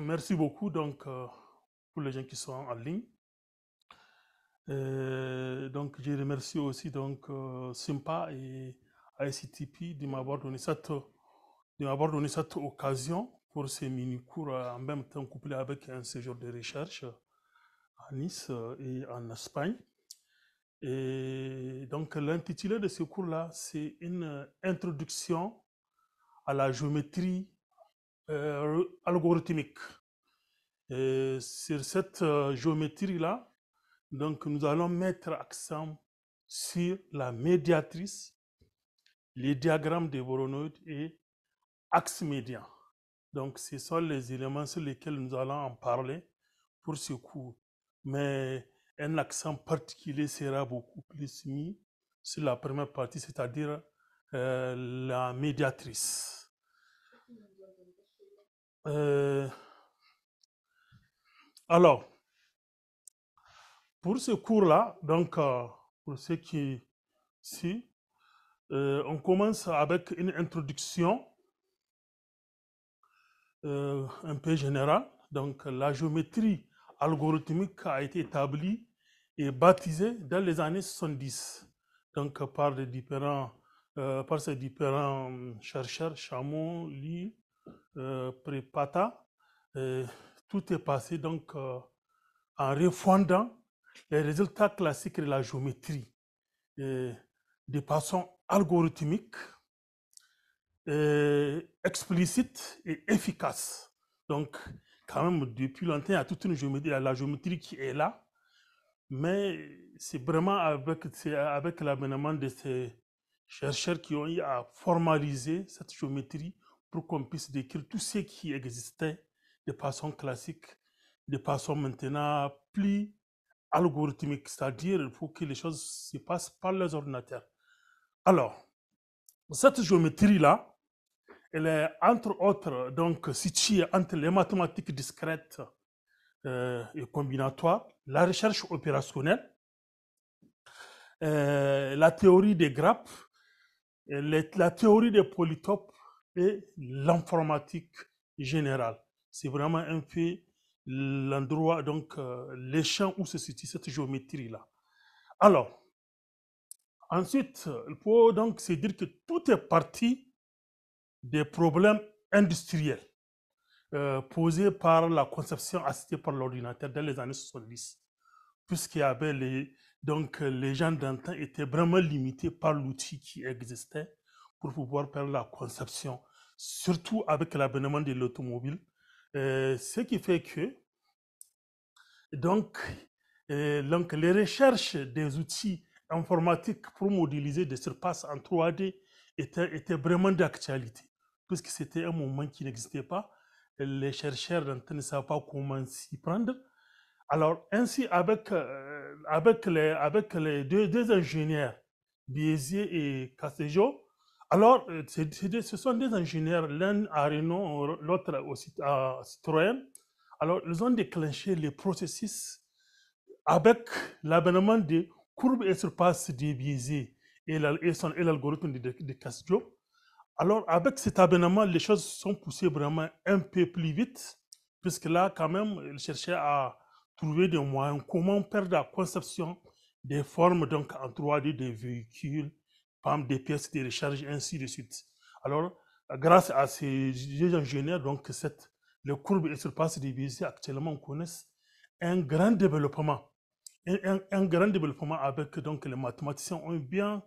Merci beaucoup donc euh, pour les gens qui sont en ligne. Euh, donc je remercie aussi donc Sympa euh, Simpa et ICTP de m'avoir donné cette de m'avoir donné cette occasion pour ces mini cours en même temps couplé avec un séjour de recherche à Nice et en Espagne. Et donc l'intitulé de ce cours là c'est une introduction à la géométrie euh, algorithmique. sur cette euh, géométrie-là, donc nous allons mettre accent sur la médiatrice, les diagrammes de Voronoi et axe médian. Donc, ce sont les éléments sur lesquels nous allons en parler pour ce cours. Mais un accent particulier sera beaucoup plus mis sur la première partie, c'est-à-dire euh, la médiatrice. Euh, alors, pour ce cours-là, donc euh, pour ceux qui si euh, on commence avec une introduction un peu générale. Donc, la géométrie algorithmique a été établie et baptisée dans les années 70, donc par les différents, par ces différents hum, chercheurs, Chamon, Lille. Euh, prépata, tout est passé donc euh, en refondant les résultats classiques de la géométrie de façon algorithmique, explicite et efficace. Donc, quand même, depuis longtemps, il y a toute une géométrie, la géométrie qui est là, mais c'est vraiment avec, avec l'avènement de ces chercheurs qui ont eu à formaliser cette géométrie pour qu'on puisse décrire tout ce qui existait de façon classique, de façon maintenant plus algorithmique, c'est-à-dire il faut que les choses se passent par les ordinateurs. Alors, cette géométrie-là, elle est entre autres donc située entre les mathématiques discrètes euh, et combinatoires, la recherche opérationnelle, euh, la théorie des grappes, la théorie des polytopes, et l'informatique générale. C'est vraiment un peu l'endroit, donc euh, les champs où se situe cette géométrie-là. Alors, ensuite, il faut donc se dire que tout est parti des problèmes industriels euh, posés par la conception assistée par l'ordinateur dans les années 70, puisqu'il y avait les, donc les gens d'antan étaient vraiment limités par l'outil qui existait pour pouvoir faire la conception surtout avec l'abonnement de l'automobile, euh, ce qui fait que donc, euh, donc les recherches des outils informatiques pour modéliser des surfaces en 3D étaient, vraiment d'actualité, puisque c'était un moment qui n'existait pas. Les chercheurs ne savaient pas comment s'y prendre. Alors, ainsi, avec, euh, avec les, avec les deux, deux ingénieurs, Bézier et Cassejo, alors, euh, ce sont des ingénieurs, l'un à Renault, l'autre à Citroën. Alors, ils ont déclenché les processus avec l'abonnement des courbes et surpasses débiaisées et l'algorithme de, de Alors, avec cet abonnement, les choses sont poussées vraiment un peu plus vite, puisque là, quand même, ils cherchaient à trouver des moyens comment perdre la conception des formes donc, en 3D des véhicules des pièces de recharge, ainsi de suite. Alors, grâce à ces ingénieurs, donc, cette, courbe courbes et surpasses divisées actuellement on connaissent un grand développement. Un, grand développement avec, donc, les mathématiciens ont bien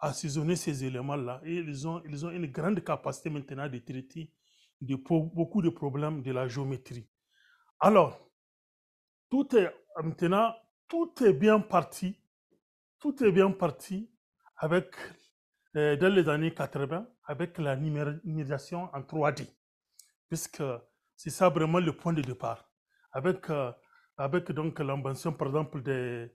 assaisonné ces éléments-là et ils ont, ils ont une grande capacité maintenant de traiter de beaucoup de problèmes de la géométrie. Alors, tout est maintenant, tout est bien parti, tout est bien parti avec euh, dans les années 80 avec la numérisation en 3D, puisque c'est ça vraiment le point de départ. Avec, euh, avec donc l'invention, par exemple, des,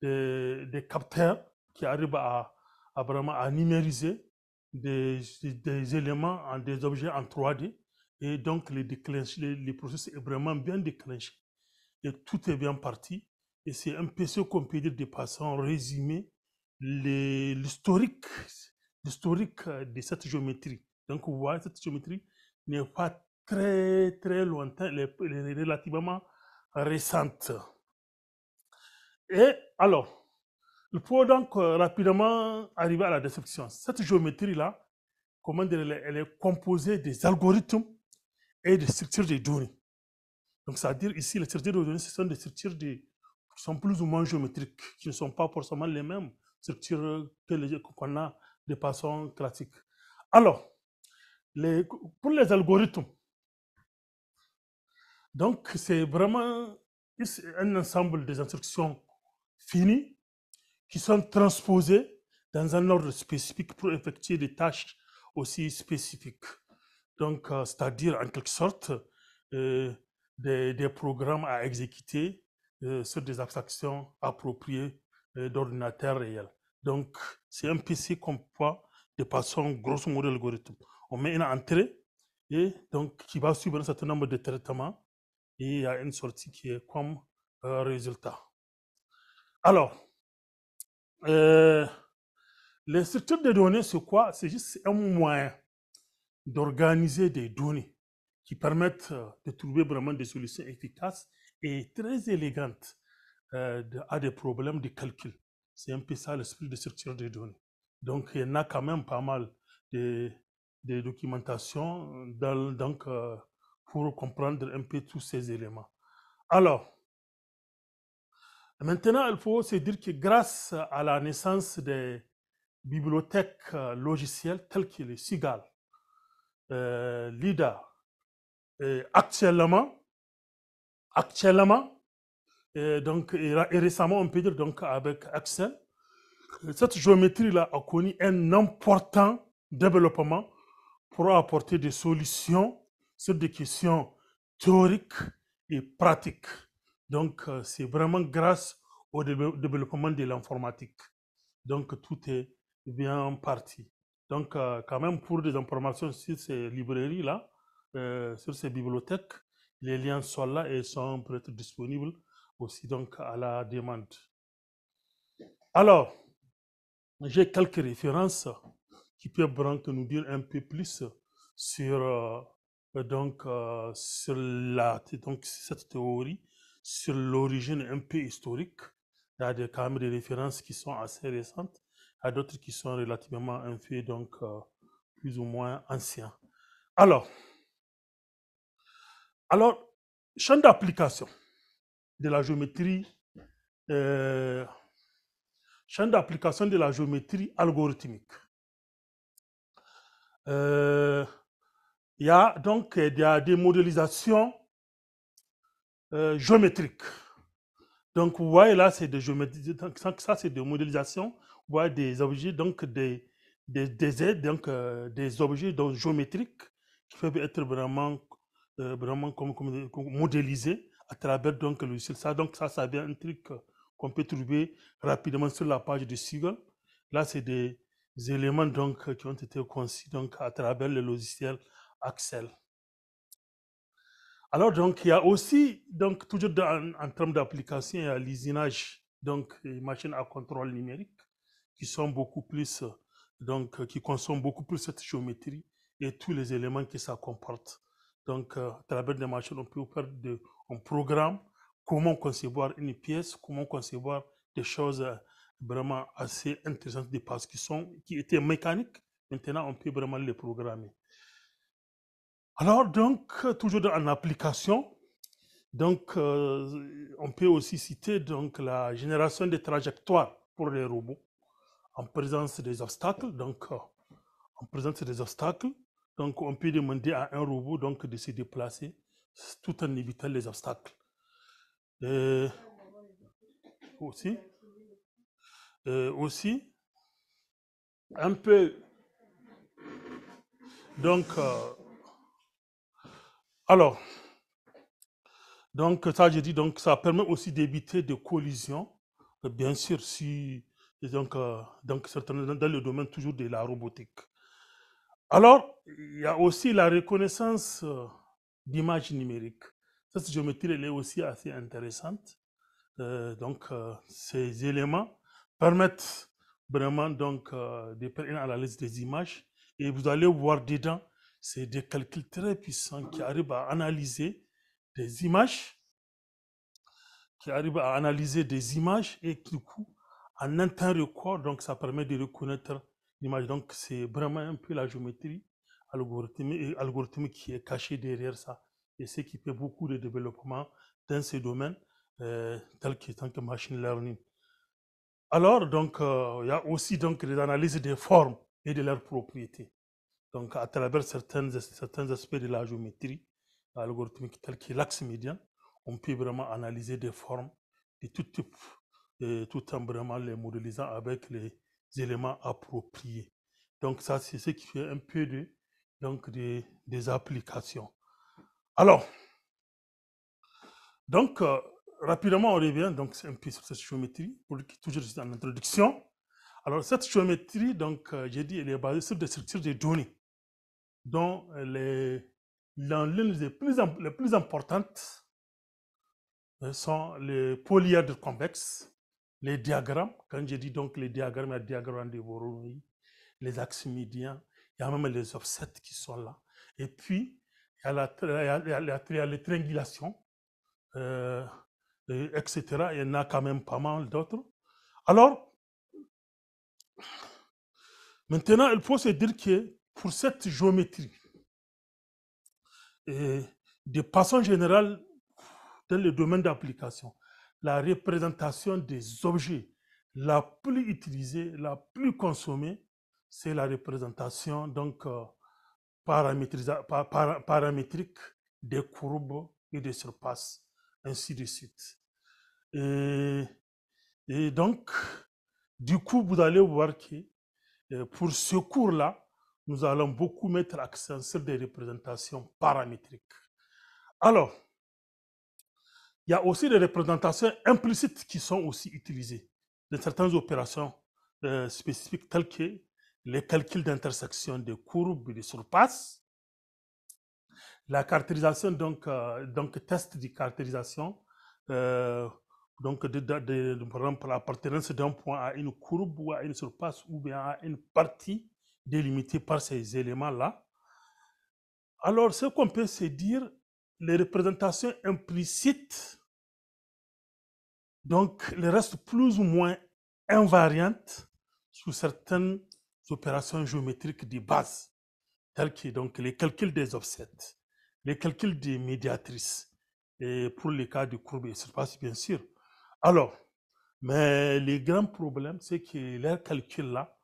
des, capteurs qui arrivent à, à vraiment à numériser des, des, éléments, des objets en 3D, et donc les, les, les processus est vraiment bien déclenché. Et tout est bien parti. Et c'est un peu ce qu'on peut dire de façon résumée, l'historique historique euh, de cette géométrie. Donc, vous voyez, cette géométrie n'est pas très, très lointaine, elle est relativement récente. Et alors, il faut donc euh, rapidement arriver à la description. Cette géométrie-là, comment elle est composée des algorithmes et des structures de données. Donc, c'est-à-dire ici, les structures de données, ce sont des structures qui sont plus ou moins géométriques, qui ne sont pas forcément les mêmes structures qu'on a de façon classique. Alors, pour les algorithmes, donc c'est vraiment un ensemble des instructions finies qui sont transposées dans un ordre spécifique pour effectuer des tâches aussi spécifiques. Donc, euh, c'est-à-dire en quelque sorte euh, des, programmes à exécuter euh, sur des abstractions appropriées d'ordinateurs réels. Donc, c'est un PC qu'on voit de façon grosso modo algorithme. On met une entrée et donc qui va suivre un certain nombre de traitements et il y a une sortie qui est comme euh, résultat. Alors, euh, les structures de données, c'est quoi C'est juste un moyen d'organiser des données qui permettent euh, de trouver vraiment des solutions efficaces et très élégantes à des problèmes de calcul. C'est un peu ça l'esprit de structure des données. Donc, il y en a quand même pas mal de, documentation donc, euh, pour comprendre un peu tous ces éléments. Alors, maintenant, il faut se dire que grâce à la naissance des bibliothèques euh, logicielles telles que les SIGAL, euh, LIDA, actuellement, actuellement, et donc, récemment, on peut dire donc avec Axel, cette géométrie-là a connu un important développement pour apporter des solutions sur des questions théoriques et pratiques. Donc, euh, c'est vraiment grâce au développement de l'informatique. Donc, tout est bien parti. Donc, euh, quand même, pour des informations sur ces librairies-là, euh, sur ces bibliothèques, les liens sont là et sont peut-être disponibles aussi donc à la demande. Alors, j'ai quelques références qui peuvent nous dire un peu plus sur, euh, donc, euh, sur la, donc, cette théorie, sur l'origine un peu historique. Il y a quand même des références qui sont assez récentes, il y a d'autres qui sont relativement un peu donc euh, plus ou moins anciens. Alors, alors champ d'application de la géométrie, euh, champ d'application de la géométrie algorithmique. Euh, il y a donc y euh, a des modélisations euh, géométriques. Donc, vous voyez là, c'est des ça, c'est des modélisations. Vous des objets, donc des, des, des donc des objets donc, géométriques qui peuvent être vraiment, vraiment modélisés à travers donc le logiciel. Ça, donc, ça, ça vient un truc qu'on peut trouver rapidement sur la page de SIGEL. Là, c'est des éléments donc, qui ont été conçus donc, à travers le logiciel Axel. Alors, donc, il y a aussi, donc, toujours en termes d'application, il y a l'usinage, donc, machines à contrôle numérique, qui sont beaucoup plus, donc, qui consomment beaucoup plus cette géométrie et tous les éléments que ça comporte. Donc, euh, à travers des machines, on peut faire de on programme, comment concevoir une pièce, comment concevoir des choses euh, vraiment assez intéressantes des passes qui, sont, qui étaient mécaniques. Maintenant, on peut vraiment les programmer. Alors, donc, euh, toujours en application, donc, euh, on peut aussi citer donc, la génération des trajectoires pour les robots en présence des obstacles. Donc, en présence des obstacles, donc, on peut demander à un robot donc, de se déplacer tout en évitant les obstacles. Euh, aussi, euh, aussi, un peu, donc, euh, alors, donc ça, je dis, donc ça permet aussi d'éviter des collisions, bien sûr, si, donc, dans le domaine toujours de la robotique. Alors, il y a aussi la reconnaissance d'images numériques. Cette géométrie, elle est aussi assez intéressante. Euh, donc, euh, ces éléments permettent vraiment donc euh, de faire une analyse des images et vous allez voir dedans, c'est des calculs très puissants qui arrivent à analyser des images, qui arrivent à analyser des images et du coup, en un temps record, donc ça permet de reconnaître l'image. Donc, c'est vraiment un peu la géométrie algorithmique, qui est caché derrière ça et ce qui fait beaucoup de développement dans ces domaines euh, tels que, tant que machine learning. Alors, donc, euh, il y a aussi donc des des formes et de leurs propriétés. Donc, à travers certains, certains aspects de la géométrie algorithmique, tels que l'axe médian, on peut vraiment analyser des formes de tout tout en vraiment les modélisant avec les éléments appropriés. Donc, ça, c'est ce qui fait un peu de donc des, applications. Alors, donc, euh, rapidement, on revient donc, un peu sur cette géométrie, pour toujours en introduction. Alors, cette géométrie, donc, euh, j'ai dit, elle est basée sur des structures de données, dont l'une des plus, les plus importantes euh, sont les polyèdres convexes, les diagrammes. Quand j'ai dit donc les diagrammes, il y diagramme de Voronoi, les axes médians, il y a même les offsets qui sont là. Et puis, il y a la, les euh, etc. Il y en a quand même pas mal d'autres. Alors, maintenant, il faut se dire que pour cette géométrie, de façon générale, dans le domaine d'application, la représentation des objets la plus utilisée, la plus consommée, c'est la représentation donc euh, paramétrique des courbes et des surfaces, ainsi de suite. Et, donc, du coup, vous allez voir que euh, pour ce cours-là, nous allons beaucoup mettre l'accent sur des représentations paramétriques. Alors, il y a aussi des représentations implicites qui sont aussi utilisées dans certaines opérations euh, spécifiques telles que les calculs d'intersection des courbes et des surfaces, la caractérisation, donc, euh, donc test de caractérisation, euh, donc de, de, l'appartenance d'un point à une courbe ou à une surface ou bien à une partie délimitée par ces éléments-là. Alors, ce qu'on peut se dire, les représentations implicites, donc, les restes plus ou moins invariantes sous certaines opérations géométriques de base, telles que donc les calculs des offsets, les calculs des médiatrices, et pour les cas de courbes et surfaces, bien sûr. Alors, mais le grand problème, c'est que leur calcul-là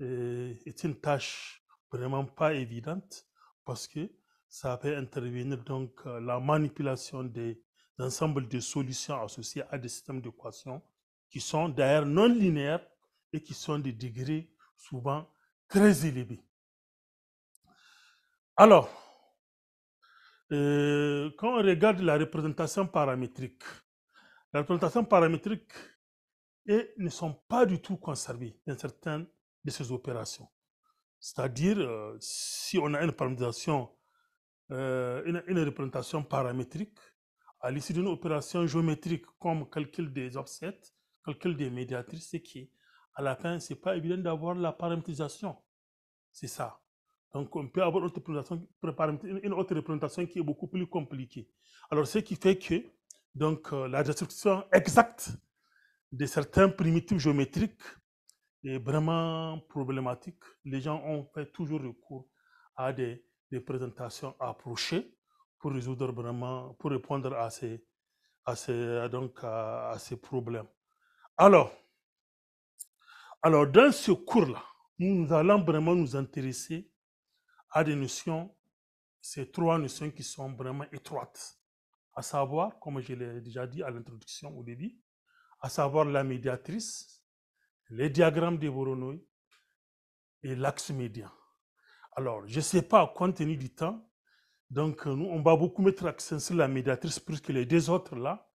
euh, est une tâche vraiment pas évidente parce que ça fait intervenir donc euh, la manipulation des ensembles de solutions associées à des systèmes d'équations qui sont d'ailleurs non linéaires et qui sont des degrés souvent très élevés. Alors, euh, quand on regarde la représentation paramétrique, la représentation paramétrique ne sont pas du tout conservées dans certaines de ces opérations. C'est-à-dire, euh, si on a euh, une une, représentation paramétrique, à l'issue d'une opération géométrique comme calcul des offsets, calcul des médiatrices, etc., qui à la fin, ce n'est pas évident d'avoir la paramétrisation. C'est ça. Donc, on peut avoir une autre, représentation, une autre représentation qui est beaucoup plus compliquée. Alors, ce qui fait que donc, euh, la destruction exacte de certains primitifs géométriques est vraiment problématique. Les gens ont fait toujours recours à des représentations approchées pour résoudre vraiment, pour répondre à ces, à ces, donc à ces problèmes. Alors, alors, dans ce cours-là, nous allons vraiment nous intéresser à des notions, ces trois notions qui sont vraiment étroites, à savoir, comme je l'ai déjà dit à l'introduction au début, à savoir la médiatrice, les diagrammes de Voronoi et l'axe médian. Alors, je ne sais pas, compte tenu du temps, donc nous, on va beaucoup mettre l'accent sur la médiatrice plus que les deux autres là,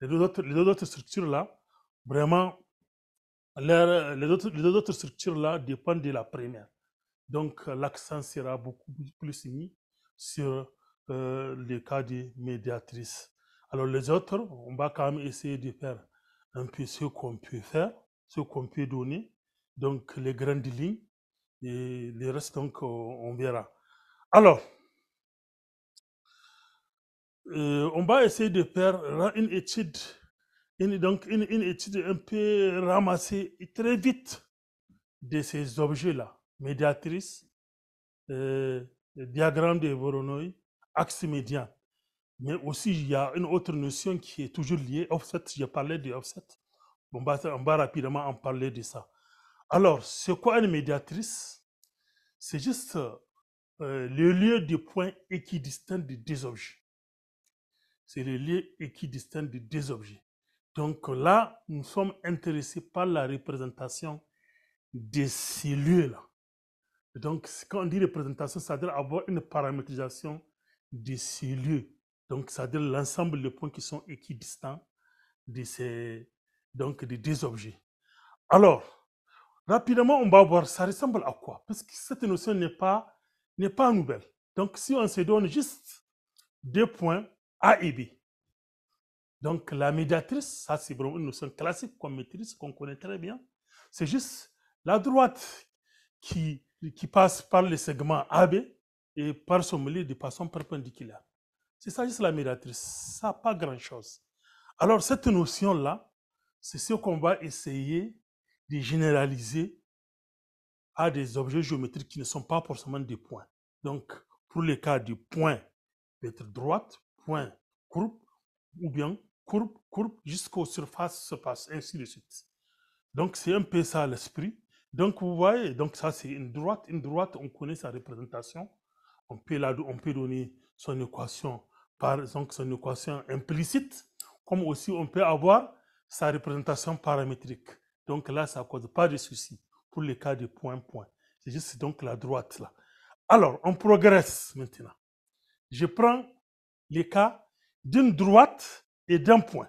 les les deux autres structures là, vraiment, les, autres, structures là dépendent de la première. Donc l'accent sera beaucoup plus mis sur euh, le cas des médiatrices. Alors les autres, on va quand même essayer de faire un peu ce qu'on peut faire, ce qu'on peut donner, donc les grandes lignes, et le reste, on verra. Alors, euh, on va essayer de faire une étude donc une, étude un peu ramassée très vite de ces objets-là. Médiatrice, euh, diagramme de Voronoi, axe médian. Mais aussi, il y a une autre notion qui est toujours liée, offset. J'ai parlé de offset. On va, on va rapidement en parler de ça. Alors, c'est quoi une médiatrice C'est juste euh, le lieu des points équidistant de deux objets. C'est le lieu équidistant de deux objets. Donc là, nous sommes intéressés par la représentation des cellules. Donc, quand on dit représentation, ça veut dire avoir une paramétrisation des cellules. Donc, ça veut dire l'ensemble des points qui sont équidistants de ces, donc, de deux objets. Alors, rapidement, on va voir ça ressemble à quoi, parce que cette notion n'est pas, n'est pas nouvelle. Donc, si on se donne juste deux points, A et B, donc la médiatrice, ça c'est vraiment une notion classique comme maîtrise, qu'on connaît très bien. C'est juste la droite qui, qui passe par le segment AB et par son milieu de façon perpendiculaire. C'est ça juste la médiatrice, ça pas grand-chose. Alors cette notion-là, c'est ce qu'on va essayer de généraliser à des objets géométriques qui ne sont pas forcément des points. Donc pour le cas du point peut être droite, point courbe ou bien courbe, courbe, jusqu'aux surfaces se passe, ainsi de suite. Donc, c'est un peu ça l'esprit. Donc, vous voyez, donc ça, c'est une droite. Une droite, on connaît sa représentation. On peut, la, donner son équation par exemple, son équation implicite, comme aussi on peut avoir sa représentation paramétrique. Donc là, ça ne cause pas de souci pour les cas de point-point. C'est juste donc la droite là. Alors, on progresse maintenant. Je prends les cas d'une droite et d'un point.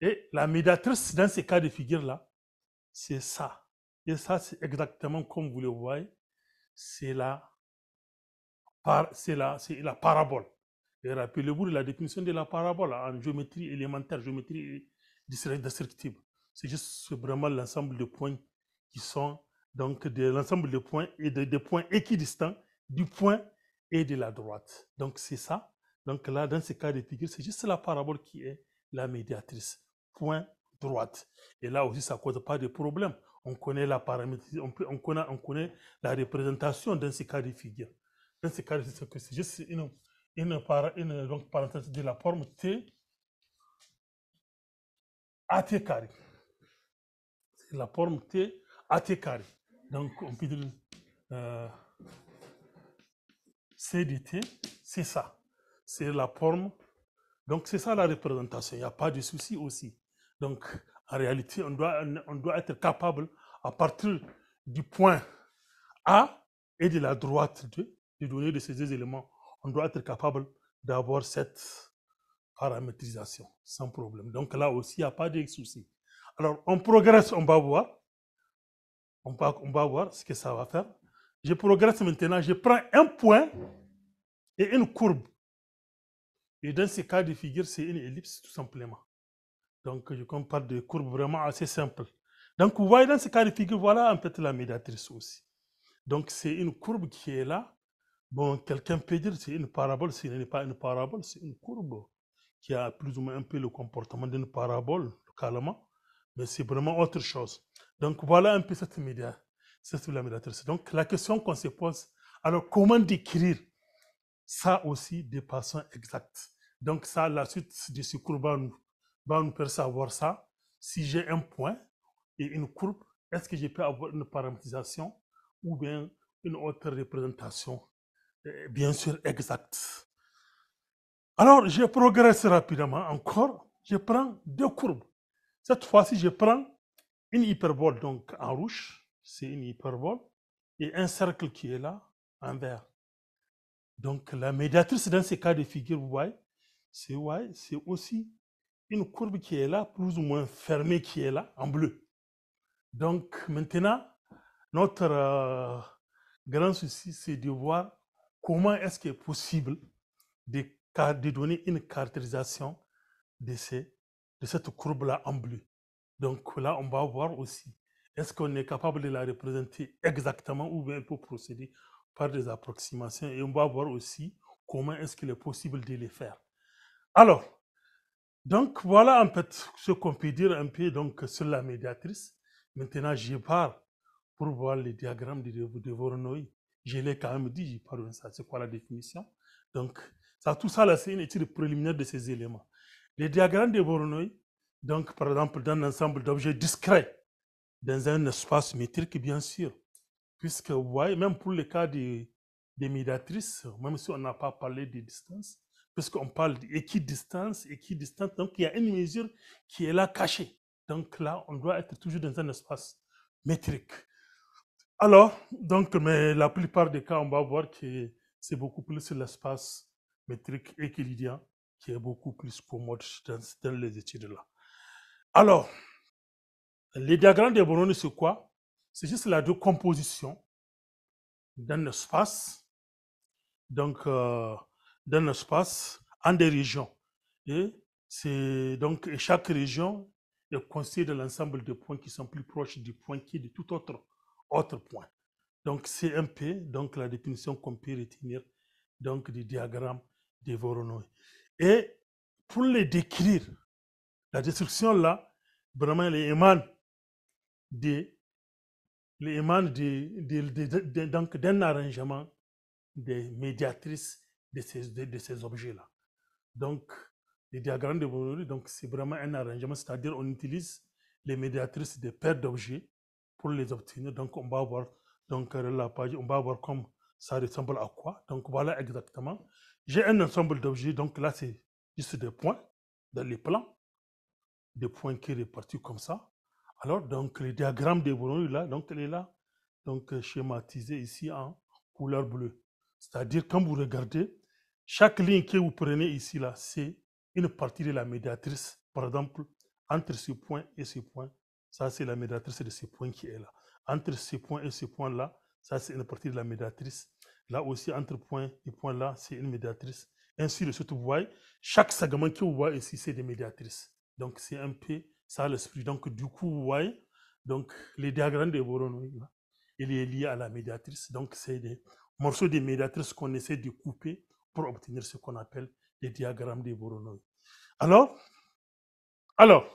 Et la médiatrice, dans ces cas de figure-là, c'est ça. Et ça, c'est exactement comme vous le voyez, c'est la, c'est la, la parabole. Et rappelez-vous la définition de la parabole en géométrie élémentaire, géométrie descriptive. C'est juste vraiment l'ensemble de points qui sont, donc de l'ensemble de points et des points équidistants du point et de la droite. Donc c'est ça, donc là, dans ce cas de figure, c'est juste la parabole qui est la médiatrice. Point droite. Et là aussi, ça ne cause pas de problème. On connaît la on, connaît, on connaît la représentation dans ce cas de figure. Dans ce cas de figure, c'est juste une, parenthèse de la forme T à T carré. C'est la forme T à T carré. Donc, on peut dire euh, C de T, c'est ça c'est la forme. Donc, c'est ça la représentation. Il n'y a pas de souci aussi. Donc, en réalité, on doit, on doit être capable, à partir du point A et de la droite 2, de donner de ces deux éléments, on doit être capable d'avoir cette paramétrisation sans problème. Donc là aussi, il n'y a pas de souci. Alors, on progresse, on va voir. On va, on va voir ce que ça va faire. Je progresse maintenant, je prends un point et une courbe et dans ces cas de figure, c'est une ellipse tout simplement. Donc, je compare de courbes vraiment assez simples. Donc, vous voyez dans ce cas de figure, voilà en fait la médiatrice aussi. Donc, c'est une courbe qui est là. Bon, quelqu'un peut dire c'est une parabole, ce n'est pas une parabole, c'est une courbe qui a plus ou moins un peu le comportement d'une parabole localement, mais c'est vraiment autre chose. Donc, voilà un peu cette média, cette la médiatrice. Donc, la question qu'on se pose, alors comment décrire ça aussi de façon exacte donc ça, la suite de ce cours va nous, permettre savoir ça. Si j'ai un point et une courbe, est-ce que je peux avoir une paramétrisation ou bien une autre représentation, eh, bien sûr exacte. Alors, je progresse rapidement encore. Je prends deux courbes. Cette fois-ci, je prends une hyperbole, donc en rouge, c'est une hyperbole, et un cercle qui est là, en vert. Donc, la médiatrice, dans ce cas de figure, vous voyez, c'est c'est aussi une courbe qui est là, plus ou moins fermée qui est là, en bleu. Donc maintenant, notre euh, grand souci, c'est de voir comment est-ce qu'il est possible de, de, donner une caractérisation de, ces, de cette courbe-là en bleu. Donc là, on va voir aussi, est-ce qu'on est capable de la représenter exactement ou bien pour procéder par des approximations et on va voir aussi comment est-ce qu'il est possible de les faire. Alors, donc voilà en fait ce qu'on peut dire un peu donc sur la médiatrice. Maintenant, j'y pars pour voir les diagrammes de, de Voronoi. Je l'ai quand même dit, j'y parle ça, c'est quoi la définition. Donc, ça, tout ça, là, c'est une étude préliminaire de ces éléments. Les diagrammes de Voronoi, donc par exemple, d'un ensemble d'objets discrets, dans un espace métrique, bien sûr, puisque, même pour le cas des, des médiatrices, même si on n'a pas parlé de distance, qu'on parle d'équidistance, équidistance, donc il y a une mesure qui est là cachée. Donc là, on doit être toujours dans un espace métrique. Alors, donc, mais la plupart des cas, on va voir que c'est beaucoup plus l'espace métrique euclidien qui est beaucoup plus commode dans, les études-là. Alors, les diagrammes de Bononi, c'est quoi C'est juste la décomposition d'un espace. Donc, euh, d'un espace en des régions. Et c'est donc chaque région est constituée de l'ensemble de points qui sont plus proches du point qui de tout autre, autre point. Donc c'est un donc la définition qu'on peut retenir donc du diagramme de Voronoi. Et pour les décrire, la destruction là, vraiment elle émane les donc d'un arrangement des médiatrices de ces, objets-là. Donc, les diagrammes de Bolloré, donc c'est vraiment un arrangement, c'est-à-dire on utilise les médiatrices des paires d'objets pour les obtenir. Donc, on va voir donc, euh, la page, on va voir comme ça ressemble à quoi. Donc, voilà exactement. J'ai un ensemble d'objets, donc là, c'est juste des points dans les plans, des points qui répartis comme ça. Alors, donc, le diagramme de Bolloré, là, donc, elle est là, donc, euh, schématisé ici en couleur bleue. C'est-à-dire, quand vous regardez, chaque ligne que vous prenez ici, là, c'est une partie de la médiatrice. Par exemple, entre ce point et ce point, ça c'est la médiatrice de ce point qui est là. Entre ce point et ce point-là, ça c'est une partie de la médiatrice. Là aussi, entre point et point-là, c'est une médiatrice. Ainsi de suite, vous voyez, chaque segment que vous voyez ici, c'est des médiatrices. Donc, c'est un peu ça l'esprit. Donc, du coup, vous voyez, donc, les diagrammes de Voronoi, il est lié à la médiatrice. Donc, c'est des morceaux de médiatrices qu'on essaie de couper pour obtenir ce qu'on appelle les diagrammes de Voronoi. Alors, alors,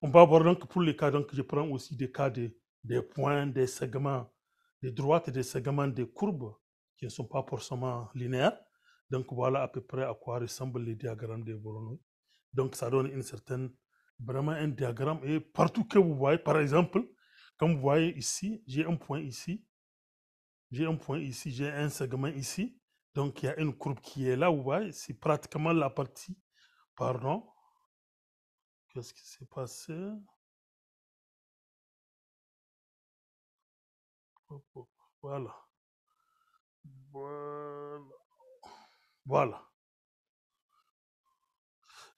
on va voir donc pour les cas, donc je prends aussi des cas de, des points, des segments des droites, et des segments de courbes qui ne sont pas forcément linéaires. Donc voilà à peu près à quoi ressemblent les diagrammes de Voronoi. Donc ça donne une certaine, vraiment un diagramme. Et partout que vous voyez, par exemple, comme vous voyez ici, j'ai un point ici, j'ai un point ici, j'ai un segment ici, donc, il y a une courbe qui est là, voyez, c'est pratiquement la partie. Pardon. Qu'est-ce qui s'est passé? Voilà. Voilà.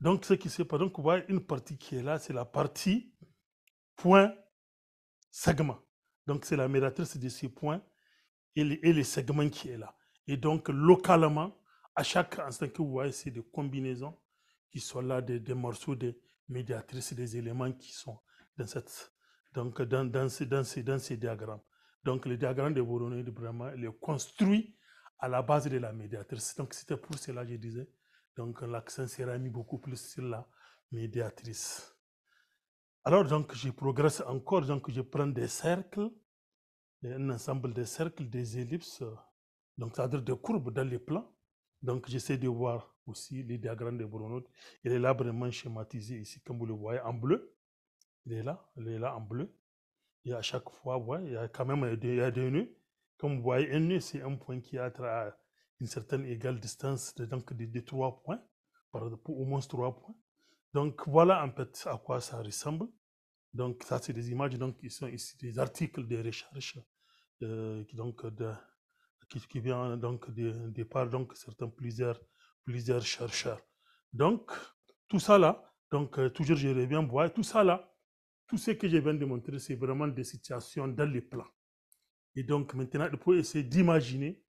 Donc, ce qui se passe, donc, vous voyez une partie qui est là, c'est la partie point segment. Donc, c'est la mératrice de ce point et et le segment qui est là. Et donc, localement, à chaque instant que vous voyez, c'est des combinaisons qui sont là, des, morceaux, des médiatrices, des éléments qui sont dans, cette, donc dans, dans, ces, dans, ces, diagrammes. Donc, le diagramme de Voronoi de Brahma, il est construit à la base de la médiatrice. Donc, c'était pour cela que je disais. Donc, l'accent sera mis beaucoup plus sur la médiatrice. Alors, donc, je progresse encore. Donc, je prends des cercles, un ensemble de cercles, des ellipses, donc ça à dire des courbes dans les plans. Donc j'essaie de voir aussi les diagrammes de Brunot. Il est là vraiment schématisé ici, comme vous le voyez, en bleu. Il est là, il est là en bleu. Et à chaque fois, il y a quand même des, il y a des nœuds. Comme vous voyez, un nœud, c'est un point qui est à une certaine égale distance, de, donc de, trois points, au moins trois points. Donc voilà en fait à quoi ça ressemble. Donc ça, c'est des images donc, qui sont ici des articles de recherche euh, donc, de, qui, vient donc de, de par donc certains plusieurs, plusieurs chercheurs. Donc, tout ça là, donc euh, toujours je reviens voir, tout ça là, tout ce que je viens de montrer, c'est vraiment des situations dans les plans. Et donc maintenant, il pouvez essayer d'imaginer,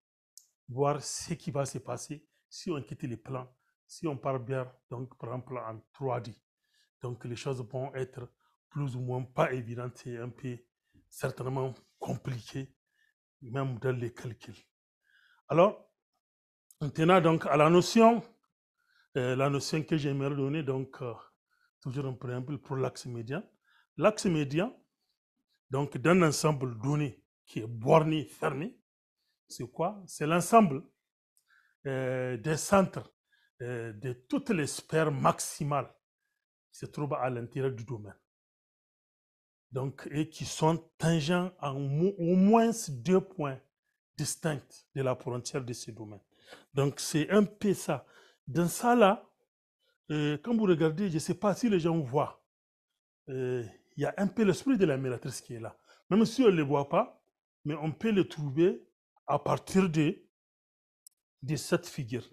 voir ce qui va se passer si on quitte les plans, si on part bien, donc par exemple en 3D. Donc les choses vont être plus ou moins pas évidentes et un peu certainement compliquées, même dans les calculs. Alors, maintenant, donc, à la notion, euh, la notion que j'aimerais donner, donc, euh, toujours un préambule pour l'axe médian. L'axe médian, donc, d'un ensemble donné qui est borné, fermé, c'est quoi C'est l'ensemble euh, des centres de toutes les sphères maximales qui se trouvent à l'intérieur du domaine. Donc, et qui sont tangents à au moins deux points distincte de la frontière de ce domaine. Donc c'est un peu ça. Dans ça là, euh, quand vous regardez, je ne sais pas si les gens voient, euh, il y a un peu l'esprit de la qui est là. Même si on ne le voit pas, mais on peut le trouver à partir de, de cette figure.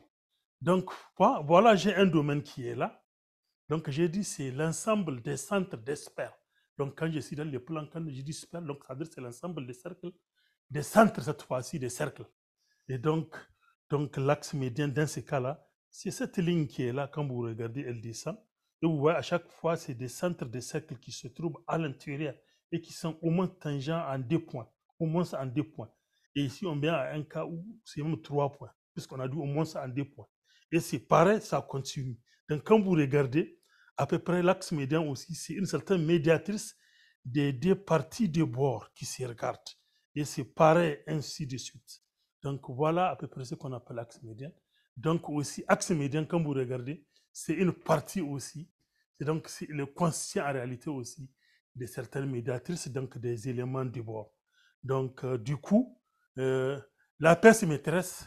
Donc voilà, j'ai un domaine qui est là. Donc j'ai dit c'est l'ensemble des centres d'espère. Donc quand je suis dans le plan, quand je dis sphère, donc ça veut dire c'est l'ensemble des cercles des centres cette fois-ci, des cercles. Et donc, donc l'axe médian dans ces cas-là, c'est cette ligne qui est là, quand vous regardez, elle descend. Et vous voyez, à chaque fois, c'est des centres de cercles qui se trouvent à l'intérieur et qui sont au moins tangents en deux points. Au moins en deux points. Et ici, on vient à un cas où c'est même trois points, puisqu'on a dit au moins en deux points. Et c'est pareil, ça continue. Donc, quand vous regardez, à peu près l'axe médian aussi, c'est une certaine médiatrice des deux parties de bord qui se regardent et c'est pareil ainsi de suite. Donc voilà à peu près ce qu'on appelle axe médian. Donc aussi, axe médian, quand vous regardez, c'est une partie aussi, c'est donc le conscient en réalité aussi de certaines médiatrices, donc des éléments du bord. Donc euh, du coup, euh, la pièce maîtresse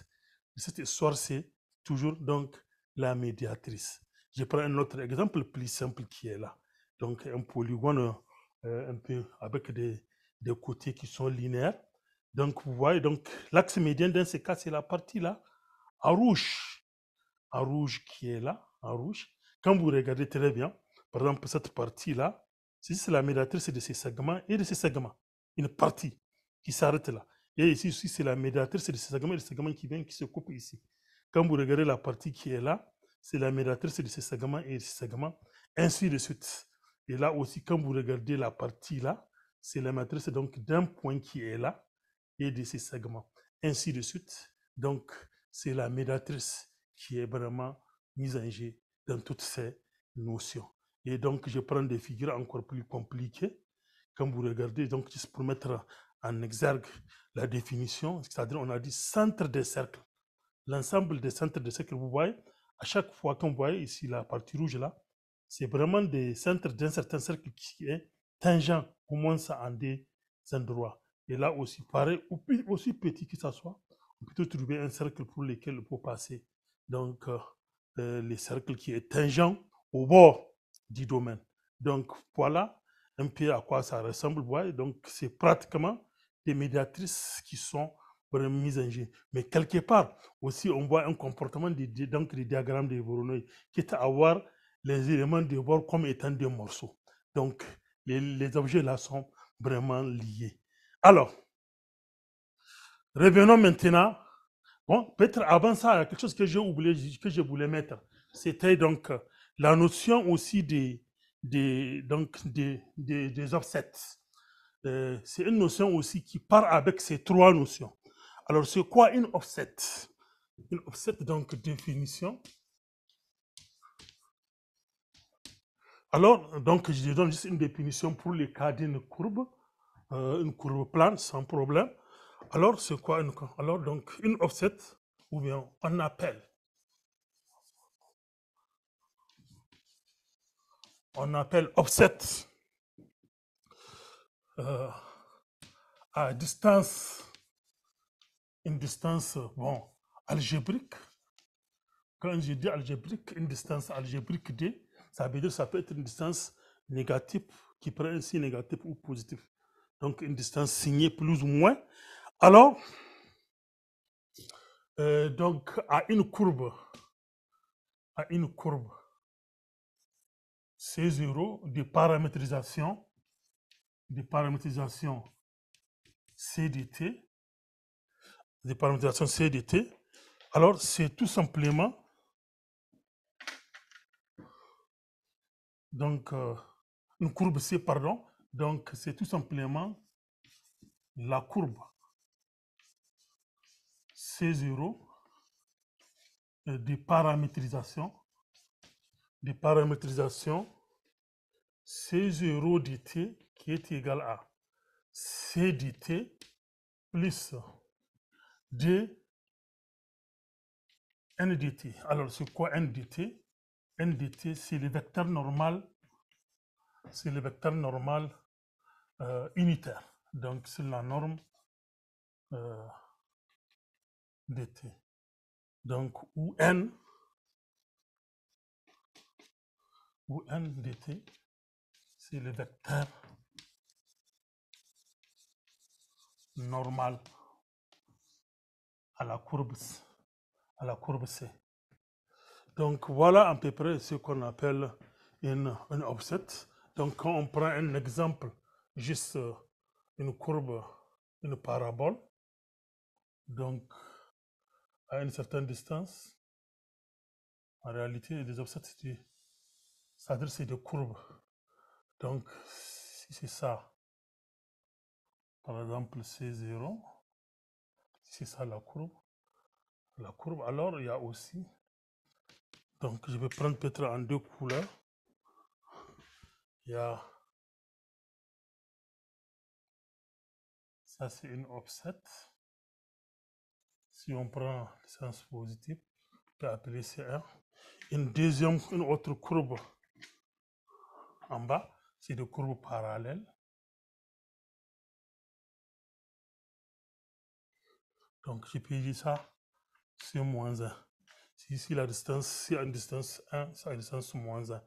de cette histoire, c'est toujours donc la médiatrice. Je prends un autre exemple plus simple qui est là. Donc un polygone euh, un peu avec des, des côtés qui sont linéaires. Donc, vous voyez, donc, l'axe médian dans ce cas, c'est la partie là, en rouge. En rouge qui est là, en rouge. Quand vous regardez très bien, par exemple, cette partie là, c'est la médiatrice de ces segments et de ces segments. Une partie qui s'arrête là. Et ici, aussi, c'est la médiatrice de ces segments et de ces segments qui vient, qui se coupe ici. Quand vous regardez la partie qui est là, c'est la médiatrice de ces segments et de ces segments, ainsi de suite. Et là aussi, quand vous regardez la partie là, c'est la matrice donc d'un point qui est là et de ses segments. Ainsi de suite. Donc, c'est la médiatrice qui est vraiment mise en jeu dans toutes ces notions. Et donc, je prends des figures encore plus compliquées. Quand vous regardez, donc, juste pour mettre en exergue la définition, c'est-à-dire, on a dit centre des cercles. L'ensemble des centres de cercles, vous voyez, à chaque fois qu'on voit ici la partie rouge là, c'est vraiment des centres d'un certain cercle qui est tangent commence en des endroits. Et là aussi, pareil, aussi petit que ça soit, on peut trouver un cercle pour lequel on peut passer. Donc, euh, euh, le cercle qui est tangent au bord du domaine. Donc, voilà un peu à quoi ça ressemble. Donc, c'est pratiquement des médiatrices qui sont mise en jeu. Mais quelque part, aussi, on voit un comportement de, donc, des diagrammes de Voronoi, qui est à voir les éléments de bord comme étant des morceaux. Donc, les, objets là sont vraiment liés. Alors, revenons maintenant. Bon, peut-être avant ça, il y a quelque chose que j'ai oublié, que je voulais mettre. C'était donc euh, la notion aussi des, donc des, des, offsets. Euh, c'est une notion aussi qui part avec ces trois notions. Alors, c'est quoi une offset Une offset, donc, définition. Alors, donc, je donne juste une définition pour les cas d'une courbe, euh, une courbe plane sans problème. Alors, c'est quoi une Alors, donc, une offset, ou bien on appelle, on appelle offset euh, à distance, une distance, bon, algébrique. Quand je dis algébrique, une distance algébrique D, ça veut dire ça peut être une distance négative qui prend un signe négatif ou positif. Donc une distance signée plus ou moins. Alors, euh, donc à une courbe, à une courbe C0 de paramétrisation, de paramétrisation CDT, de paramétrisation CDT, alors c'est tout simplement donc euh, une courbe C, pardon. Donc, c'est tout simplement la courbe C0 euh, de paramétrisation, de paramétrisation C0 T qui est égal à C T plus D T. Alors, c'est quoi N T dt c'est le vecteur normal, c'est le vecteur normal euh, unitaire. Donc, c'est la norme euh, DT. Donc, ou N, DT, c'est le vecteur normal à la courbe, à la courbe C. Donc voilà à peu près ce qu'on appelle une, offset. Donc quand on prend un exemple, juste euh, une courbe, une parabole, donc à une certaine distance, en réalité, les offsets, c'est-à-dire c'est des courbes. Donc si c'est ça, par exemple c'est 0 si c'est ça la courbe, la courbe, alors il y a aussi donc je vais prendre peut-être en deux couleurs. Il y a... Ça c'est une offset. Si on prend le sens positif, on peut appeler C1. Une deuxième, une autre courbe en bas, c'est des courbes parallèles. Donc je peux dire ça, c'est moins 1. Si, la distance, si à une distance 1, c'est une distance moins 1.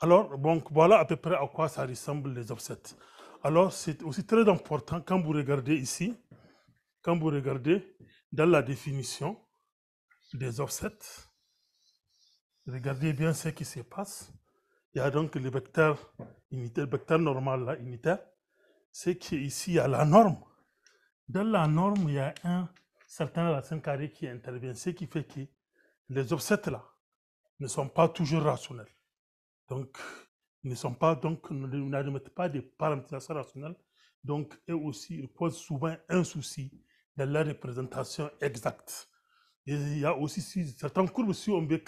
Alors, donc, voilà à peu près à quoi ça ressemble les offsets. Alors, c'est aussi très important quand vous regardez ici, quand vous regardez dans la définition des offsets, regardez bien ce qui se passe. Il y a donc le vecteur unitaire, vecteur normal là, unitaire. C'est qu'ici, il y a la norme. Dans la norme, il y a un certain racine carré qui intervient, ce qui fait que les offsets là ne sont pas toujours rationnels. Donc, ne sont pas, donc, n'admettent pas des paramétrations rationnelles. Donc, et aussi, ils posent souvent un souci dans la représentation exacte. Et il y a aussi si, certaines courbes, si on, peut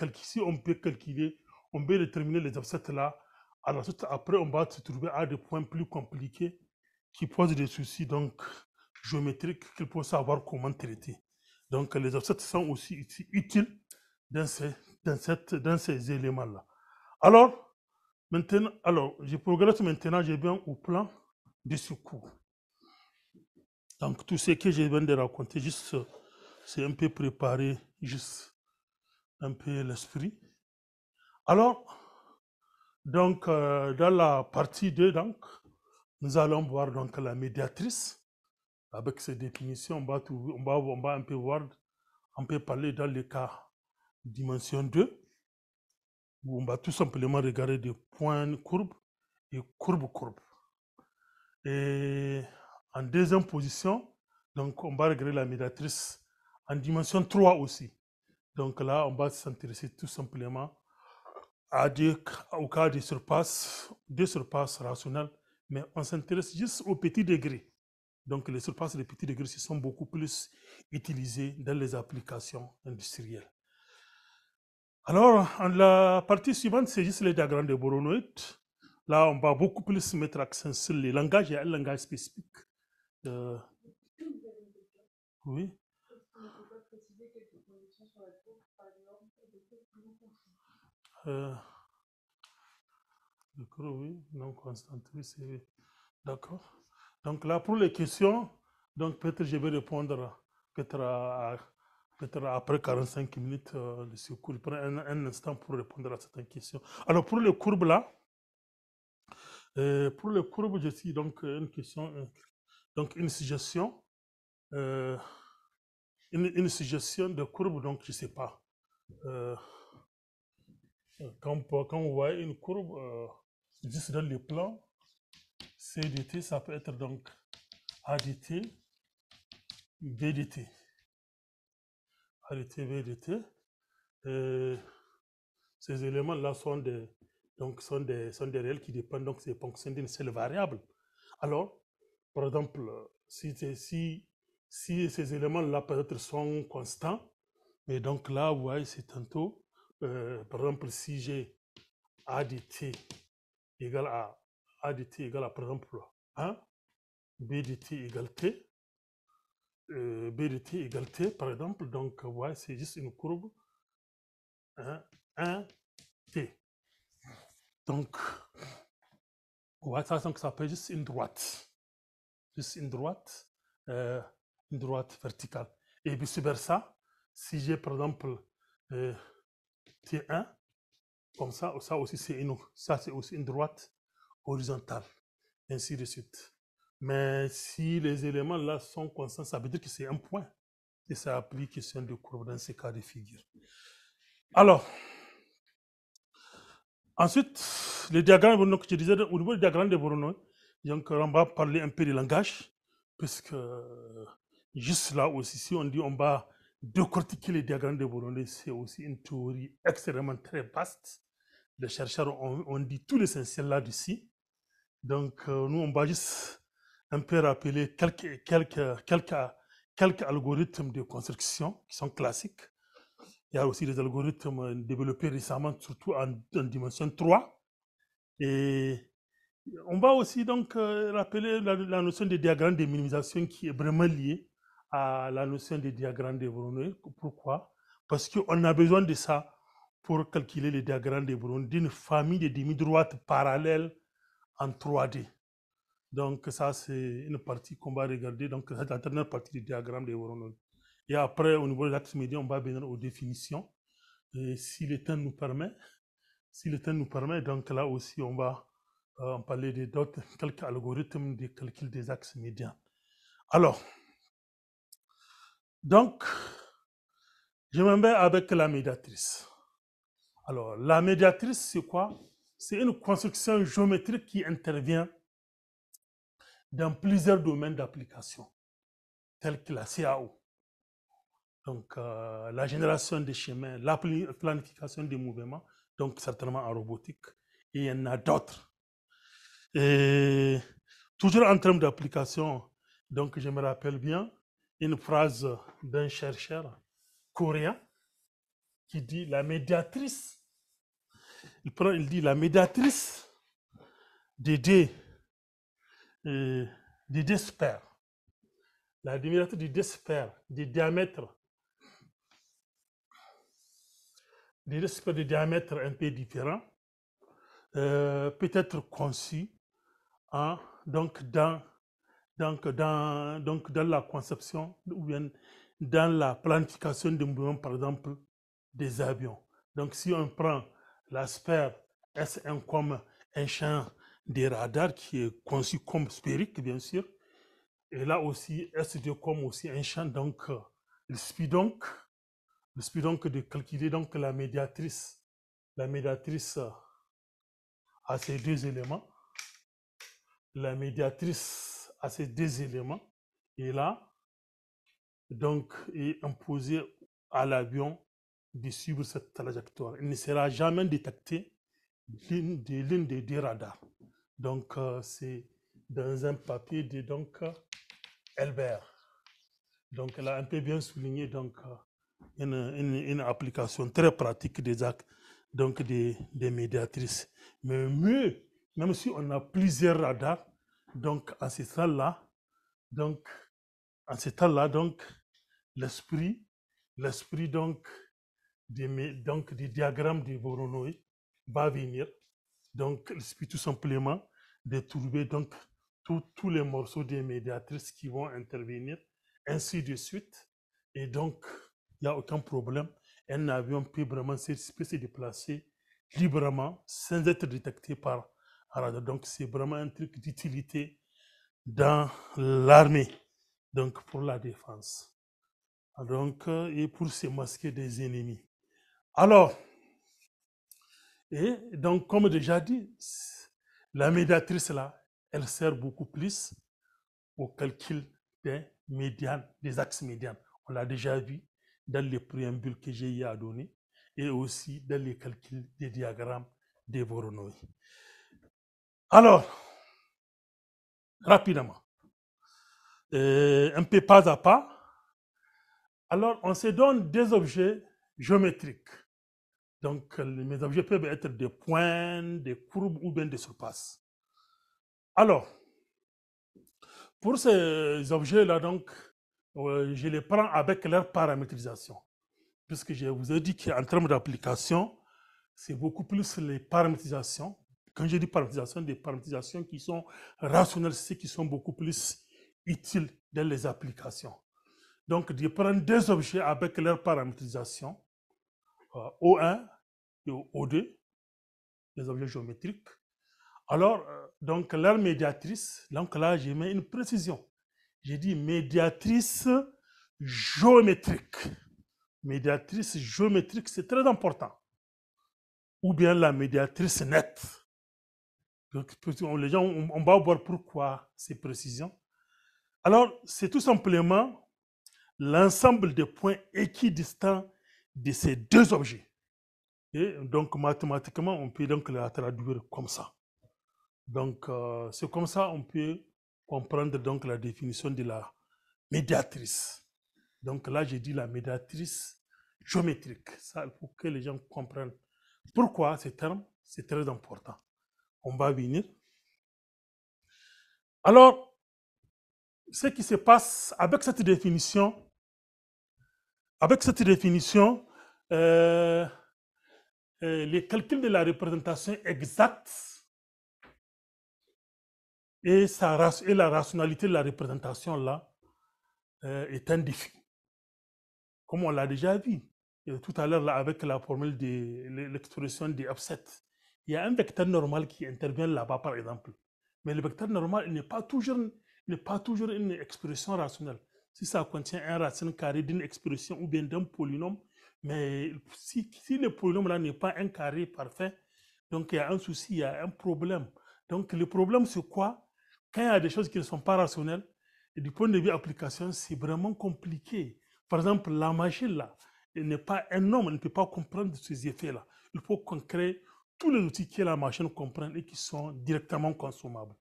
calculer, on peut déterminer les offsets là alors après, on va se trouver à des points plus compliqués qui posent des soucis, donc, géométriques qu'il faut savoir comment traiter. Donc, les offsets sont aussi utiles dans ces, dans cette, dans ces éléments-là. Alors, maintenant, alors, je progresse maintenant, je viens au plan de secours. Donc, tout ce que je viens de raconter, juste, c'est un peu préparé, juste un peu l'esprit. Alors, donc, euh, dans la partie 2, donc, nous allons voir donc la médiatrice. Avec ses définitions, on va, on va, un peu voir, on peut parler dans les cas dimension 2, où on va tout simplement regarder des points courbes et courbes-courbes. Et en deuxième position, donc on va regarder la médiatrice en dimension 3 aussi. Donc là, on va s'intéresser tout simplement au cas des surpasses, des surpasses rationnelles, mais on s'intéresse juste aux petits degrés. Donc les surpasses de petits degrés, sont beaucoup plus utilisés dans les applications industrielles. Alors, en la partie suivante, c'est juste les diagrammes de Boronoït. Là, on va beaucoup plus mettre accent sur les langages. et y a un langage spécifique. Euh... Oui. Euh... D'accord, oui, non constante, oui, c'est D'accord. Donc là, pour les questions, donc peut-être je vais répondre peut-être à Peut-être après 45 minutes, euh, le secours prend un, instant pour répondre à cette question Alors, pour les courbes, là, euh, pour les courbes, je donc euh, une question, donc une suggestion, une, suggestion de courbe, donc je ne sais pas. Quand, quand, on voit une courbe, juste dans le plan, CDT, ça peut être donc ADT, BDT vérité. Euh, ces éléments-là sont des, donc sont des, sont des réels qui dépendent, donc c'est fonction d'une seule variable. Alors, par exemple, si, si ces éléments-là être sont constants, mais donc là, vous voyez, c'est tantôt, euh, par exemple, si j'ai A de T égale à A de T égale à, par exemple, 1, hein, B de T égale T, euh, t égale t, par exemple. Donc, euh, ouais, c'est juste une courbe. 1, hein, T. Donc, ça, donc, ça peut être juste une droite. Juste une droite, euh, une droite verticale. Et vice versa, si j'ai par exemple T1, comme ça, ça aussi c'est une, ça c'est aussi une droite horizontale, ainsi de suite. Mais si les éléments là sont constants, ça veut dire que c'est un point. Et ça applique question de courbe dans ces cas de figure. Alors, ensuite, le diagramme Bruno que je disais, au niveau du diagramme de Voronoi, on va parler un peu du langage, puisque juste là aussi, si on dit on va décortiquer les diagrammes de Voronoi, c'est aussi une théorie extrêmement très vaste. Les chercheurs ont, ont dit tout l'essentiel là-dessus. Donc, euh, nous, on va juste on peut rappeler quelques, quelques, quelques, quelques algorithmes de construction qui sont classiques. Il y a aussi des algorithmes développés récemment, surtout en, dimension 3. Et on va aussi donc euh, rappeler la, notion de diagramme de minimisation qui est vraiment liée à la notion de diagramme de Voronoi. Pourquoi Parce qu'on a besoin de ça pour calculer les diagrammes de Voronoi d'une famille de demi-droites parallèles en 3D. Donc, ça, c'est une partie qu'on va regarder. Donc, c'est la dernière partie du diagramme de Voronoi. Et après, au niveau de l'axe médian, on va venir aux définitions. Et si le temps nous permet, si le temps nous permet, donc là aussi, on va euh, en parler des d'autres, quelques algorithmes de calcul des axes médians. Alors, donc, je me mets avec la médiatrice. Alors, la médiatrice, c'est quoi C'est une construction géométrique qui intervient dans plusieurs domaines d'application, tels que la CAO, donc euh, la génération des chemins, la planification des mouvements, donc certainement en robotique, et il y en a d'autres. Et toujours en termes d'application, donc je me rappelle bien une phrase d'un chercheur coréen qui dit la médiatrice, il, prend, il dit la médiatrice d'aider euh, du désespère. La diminution du des du diamètre. Du désespère de diamètre un peu différent, euh, peut être conçu hein, donc dans, donc dans, donc dans la conception ou bien dans la planification du mouvement, par exemple, des avions. Donc, si on prend la sphère S1 comme un champ des radars qui est conçu comme sphérique, bien sûr. Et là aussi, S2 comme aussi un champ. Donc, il suffit donc, donc de calculer donc la médiatrice, la médiatrice à euh, ces deux éléments, la médiatrice à ces deux éléments. Et là, donc, est imposé à l'avion de suivre cette trajectoire. Il ne sera jamais détecté de l'une des deux radars. Donc, euh, c'est dans un papier de donc, Elbert. Donc, elle a un peu bien souligné donc, euh, une, application très pratique des actes donc des, médiatrices. Mais mieux, même si on a plusieurs radars, donc à ce temps-là, donc à ce temps-là, donc l'esprit, l'esprit donc des donc des diagrammes de Voronoi va venir. Donc l'esprit tout simplement de trouver donc tous les morceaux des médiatrices qui vont intervenir, ainsi de suite. Et donc, il n'y a aucun problème. Un avion peut vraiment se, déplacer librement sans être détecté par radar. Donc, c'est vraiment un truc d'utilité dans l'armée, donc pour la défense. Donc, euh, et pour se masquer des ennemis. Alors, et donc, comme déjà dit, la médiatrice, là, elle sert beaucoup plus au calcul des médianes, des axes médians. On l'a déjà vu dans les préambules que j'ai à donner et aussi dans les calculs des diagrammes des Voronoi. Alors, rapidement, euh, un peu pas à pas, alors on se donne des objets géométriques donc, euh, mes objets peuvent être des points, des courbes ou bien des surfaces. Alors, pour ces objets-là, donc, euh, je les prends avec leur paramétrisation. Puisque je vous ai dit qu'en termes d'application, c'est beaucoup plus les paramétrisations. Quand je dis paramétrisation, des paramétrisations qui sont rationnelles, c'est qui sont beaucoup plus utiles dans les applications. Donc, je prends deux objets avec leur paramétrisation, euh, O1 O2, les objets géométriques. Alors, euh, donc, la médiatrice, donc là, j'ai mis une précision. J'ai dit médiatrice géométrique. Médiatrice géométrique, c'est très important. Ou bien la médiatrice nette. Donc, les gens, on, va voir pourquoi ces précisions. Alors, c'est tout simplement l'ensemble des points équidistants de ces deux objets. Et donc mathématiquement, on peut donc la traduire comme ça. Donc euh, c'est comme ça on peut comprendre donc la définition de la médiatrice. Donc là, j'ai dit la médiatrice géométrique. Ça, il faut que les gens comprennent pourquoi ce terme, c'est très important. On va venir. Alors, ce qui se passe avec cette définition, avec cette définition, euh, euh, les calculs de la représentation exacte et, et la rationalité de la représentation là euh, est un défi. Comme on l'a déjà vu euh, tout à l'heure avec la formule de l'expression des upsets, il y a un vecteur normal qui intervient là-bas par exemple. Mais le vecteur normal n'est pas toujours n'est pas toujours une expression rationnelle. Si ça contient un racine carré d'une expression ou bien d'un polynôme, mais si, le problème là n'est pas un carré parfait, donc il y a un souci, il y a un problème. Donc le problème c'est quoi Quand il y a des choses qui ne sont pas rationnelles, et du point de vue application, c'est vraiment compliqué. Par exemple, la machine là, n'est pas un homme, ne peut pas comprendre ces effets-là. Il faut qu'on crée tous les outils que la machine comprend et qui sont directement consommables.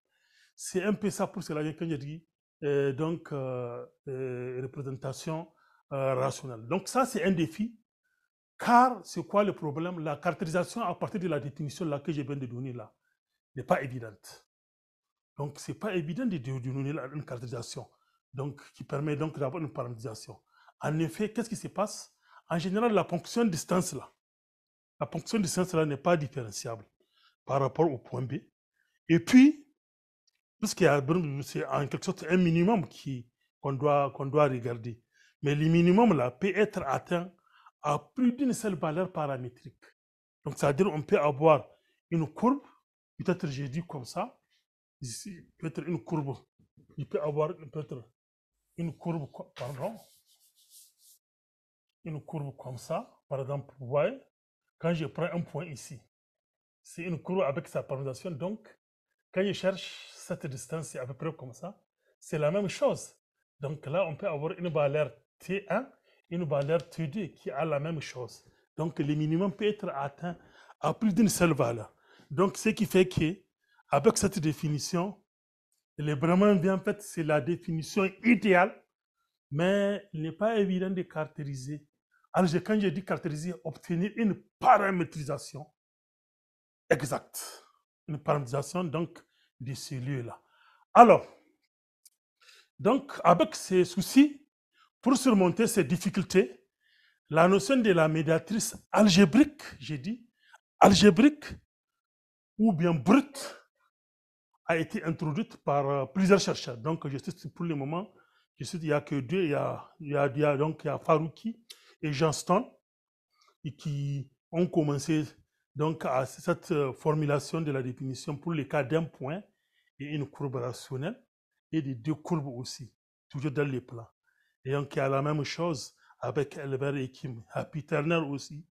C'est un peu ça pour cela que j'ai dit, euh, donc, euh, euh, représentation rationnelle. Donc ça, c'est un défi car c'est quoi le problème La caractérisation à partir de la définition là que je viens de donner là n'est pas évidente. Donc, ce n'est pas évident de donner une caractérisation donc, qui permet donc d'avoir une paramétrisation. En effet, qu'est-ce qui se passe En général, la fonction distance là, la fonction distance là n'est pas différenciable par rapport au point B. Et puis, puisqu'il y a en quelque sorte un minimum qu'on doit, qu'on doit regarder. Mais le minimum là peut être atteint a plus d'une seule valeur paramétrique. Donc, c'est-à-dire on peut avoir une courbe, peut-être j'ai dit comme ça, ici, peut-être une courbe, il peut avoir peut-être une courbe, pardon, une courbe comme ça, par exemple, vous voyez, quand je prends un point ici, c'est une courbe avec sa permutation, donc, quand je cherche cette distance, c'est à peu près comme ça, c'est la même chose. Donc là, on peut avoir une valeur T1 une valeur t d qui a la même chose. Donc le minimum peut être atteint à plus d'une seule valeur. Donc ce qui fait que avec cette définition, le Brahman bien en fait c'est la définition idéale, mais il n'est pas évident de caractériser. Alors quand je dis caractériser, obtenir une paramétrisation exacte, une paramétrisation donc de ce lieu là Alors, donc avec ces soucis, pour surmonter ces difficultés, la notion de la médiatrice algébrique, j'ai dit, algébrique ou bien brute, a été introduite par euh, plusieurs chercheurs. Donc, je pour le moment, il n'y a que deux, il y a, donc, Farouki et Johnston, qui ont commencé donc à cette euh, formulation de la définition pour le cas d'un point et une courbe rationnelle et des deux courbes aussi, toujours dans les plans il y a la même chose avec Albert et Kim, Happy Turner aussi,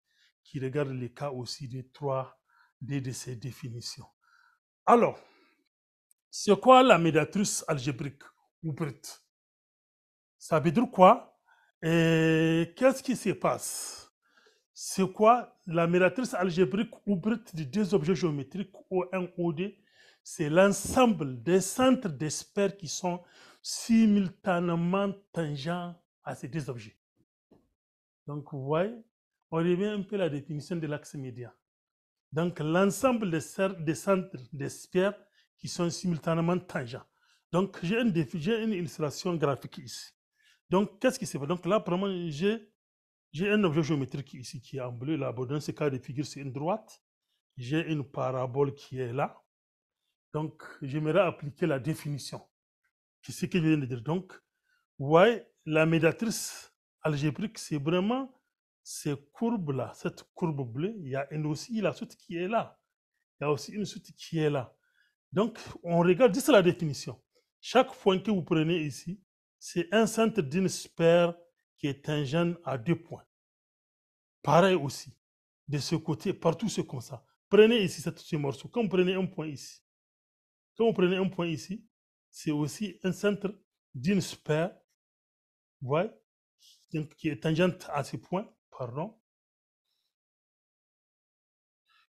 qui regarde les cas aussi des trois des de ces définitions. Alors, c'est quoi la médiatrice algébrique ou brute Ça veut dire quoi Et qu'est-ce qui se passe C'est quoi la médiatrice algébrique ou brute de deux objets géométriques O1, O2 C'est l'ensemble des centres d'espères qui sont simultanément tangent à ces deux objets. Donc, vous voyez, on revient un peu à la définition de l'axe médian. Donc, l'ensemble des, des centres des sphères qui sont simultanément tangents. Donc, j'ai une, une, illustration graphique ici. Donc, qu'est-ce qui se passe Donc, là, vraiment, j'ai, un objet géométrique ici qui est en bleu. Là, dans ce cas de figure, c'est une droite. J'ai une parabole qui est là. Donc, j'aimerais appliquer la définition. C'est ce que je viens de dire. Donc, ouais, la médiatrice algébrique, c'est vraiment ces courbes-là, cette courbe bleue. Il y a aussi la suite qui est là. Il y a aussi une suite qui est là. Donc, on regarde juste la définition. Chaque point que vous prenez ici, c'est un centre d'une sphère qui est tangente à deux points. Pareil aussi. De ce côté, partout, c'est comme ça. Prenez ici ce morceau. Quand vous prenez un point ici, quand vous prenez un point ici, c'est aussi un centre d'une sphère, qui est tangente à ce point, pardon,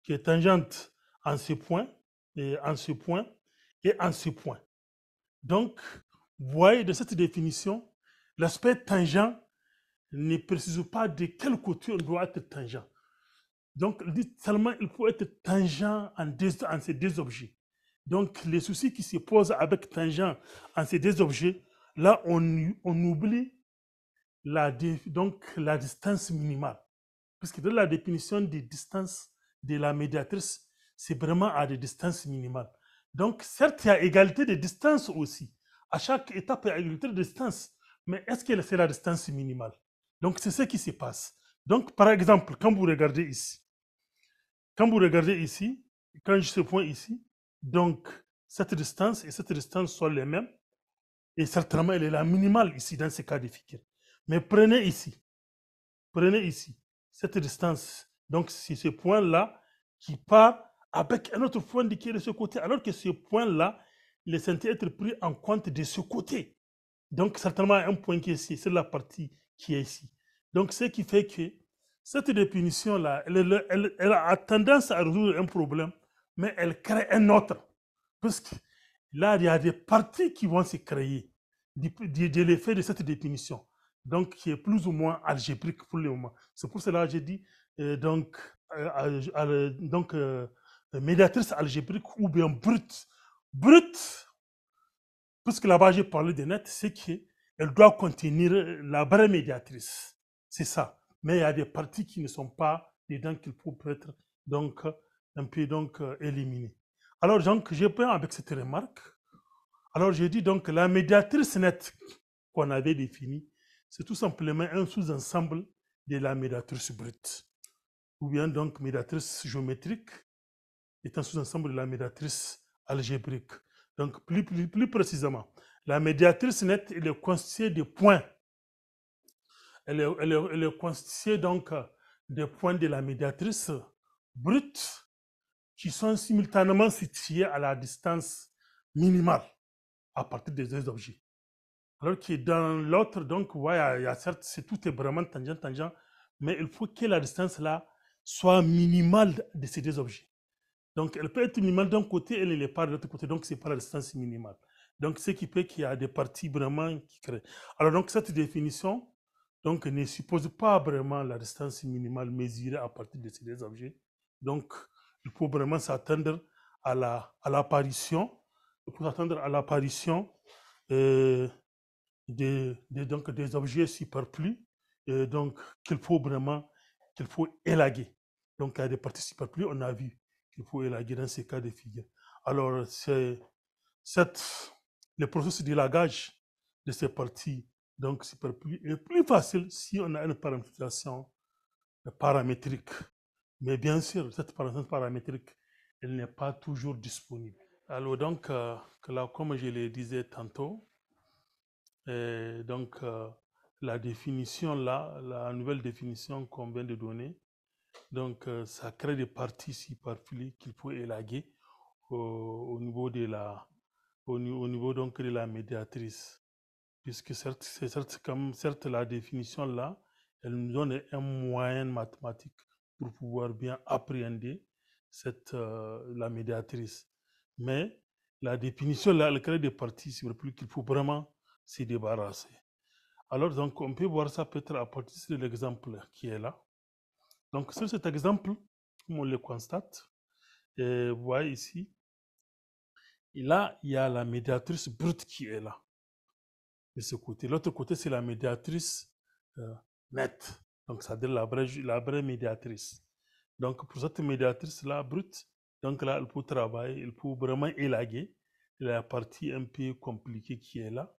qui est tangente en ce point, et en ce point, et en ce point. Donc, vous voyez de cette définition, l'aspect tangent ne précise pas de quelle côté on doit être tangent. Donc, seulement il faut être tangent en ces deux objets. Donc, les soucis qui se posent avec tangent en ces deux objets, là, on, on oublie la, donc, la distance minimale. Puisque dans la définition des distances de la médiatrice, c'est vraiment à des distances minimales. Donc, certes, il y a égalité de distance aussi. À chaque étape, il y a égalité de distance. Mais est-ce que c'est la distance minimale Donc, c'est ce qui se passe. Donc, par exemple, quand vous regardez ici, quand vous regardez ici, quand je se point ici, donc, cette distance et cette distance sont les mêmes. Et certainement, elle est la minimale ici, dans ce cas de figure. Mais prenez ici. Prenez ici. Cette distance. Donc, c'est ce point-là qui part avec un autre point indiqué de ce côté. Alors que ce point-là, il est censé être pris en compte de ce côté. Donc, certainement, un point qui est ici. C'est la partie qui est ici. Donc, ce qui fait que cette définition-là, elle a tendance à résoudre un problème mais elle crée un autre. Parce que là, il y a des parties qui vont se créer de, l'effet de cette définition. Donc, qui est plus ou moins algébrique pour le moment. C'est pour cela que j'ai dit, euh, donc, euh, donc euh, médiatrice algébrique ou bien brute. Brute, puisque là-bas j'ai parlé de net, c'est qu'elle doit contenir la vraie médiatrice. C'est ça. Mais il y a des parties qui ne sont pas dedans qu'il faut être donc on peut donc euh, éliminer. Alors donc je peux avec cette remarque. Alors j'ai dit donc la médiatrice nette qu'on avait définie, c'est tout simplement un sous-ensemble de la médiatrice brute. Ou bien donc médiatrice géométrique est un sous-ensemble de la médiatrice algébrique. Donc plus, plus, précisément, la médiatrice nette est le constituée de points. Elle est, elle est, donc euh, des points de la médiatrice brute qui sont simultanément situés à la distance minimale à partir des deux objets. Alors que dans l'autre, donc, ouais, il y a certes, c'est tout est vraiment tangent, tangent, mais il faut que la distance là soit minimale de ces deux objets. Donc, elle peut être minimale d'un côté, elle l'est pas de l'autre côté, donc c'est pas la distance minimale. Donc, ce qui peut qu'il y a des parties vraiment qui créent. Alors, donc, cette définition donc, ne suppose pas vraiment la distance minimale mesurée à partir de ces deux objets. Donc, il faut vraiment s'attendre à l'apparition, à l'apparition euh, des, donc des objets superflus, euh, donc qu'il faut vraiment qu'il faut élaguer. Donc, a des parties plus on a vu qu'il faut élaguer dans ces cas de figure. Alors, c'est le processus d'élagage de ces parties donc superflues est plus facile si on a une paramétrisation paramétrique. Mais bien sûr, cette parenthèse paramétrique, elle n'est pas toujours disponible. Alors donc, euh, là, comme je le disais tantôt, euh, donc euh, la définition là, la nouvelle définition qu'on vient de donner, donc ça crée des parties superflues qu'il faut élaguer au, niveau de la, au, niveau donc de la médiatrice, puisque certes, comme certes la définition là, elle nous donne un moyen mathématique pour pouvoir bien appréhender cette, euh, la médiatrice. Mais la définition, là, le créer des parties sur plus qu'il faut vraiment s'y débarrasser. Alors, donc, on peut voir ça peut-être à partir de l'exemple qui est là. Donc, sur cet exemple, comme on le constate, et euh, vous voyez ici, là, il y a la médiatrice brute qui est là, de ce côté. L'autre côté, c'est la médiatrice euh, nette donc c'est-à-dire la vraie, la médiatrice. Donc pour cette médiatrice-là, brute, donc là, elle peut travailler, elle peut vraiment élaguer la partie un peu compliquée qui est là.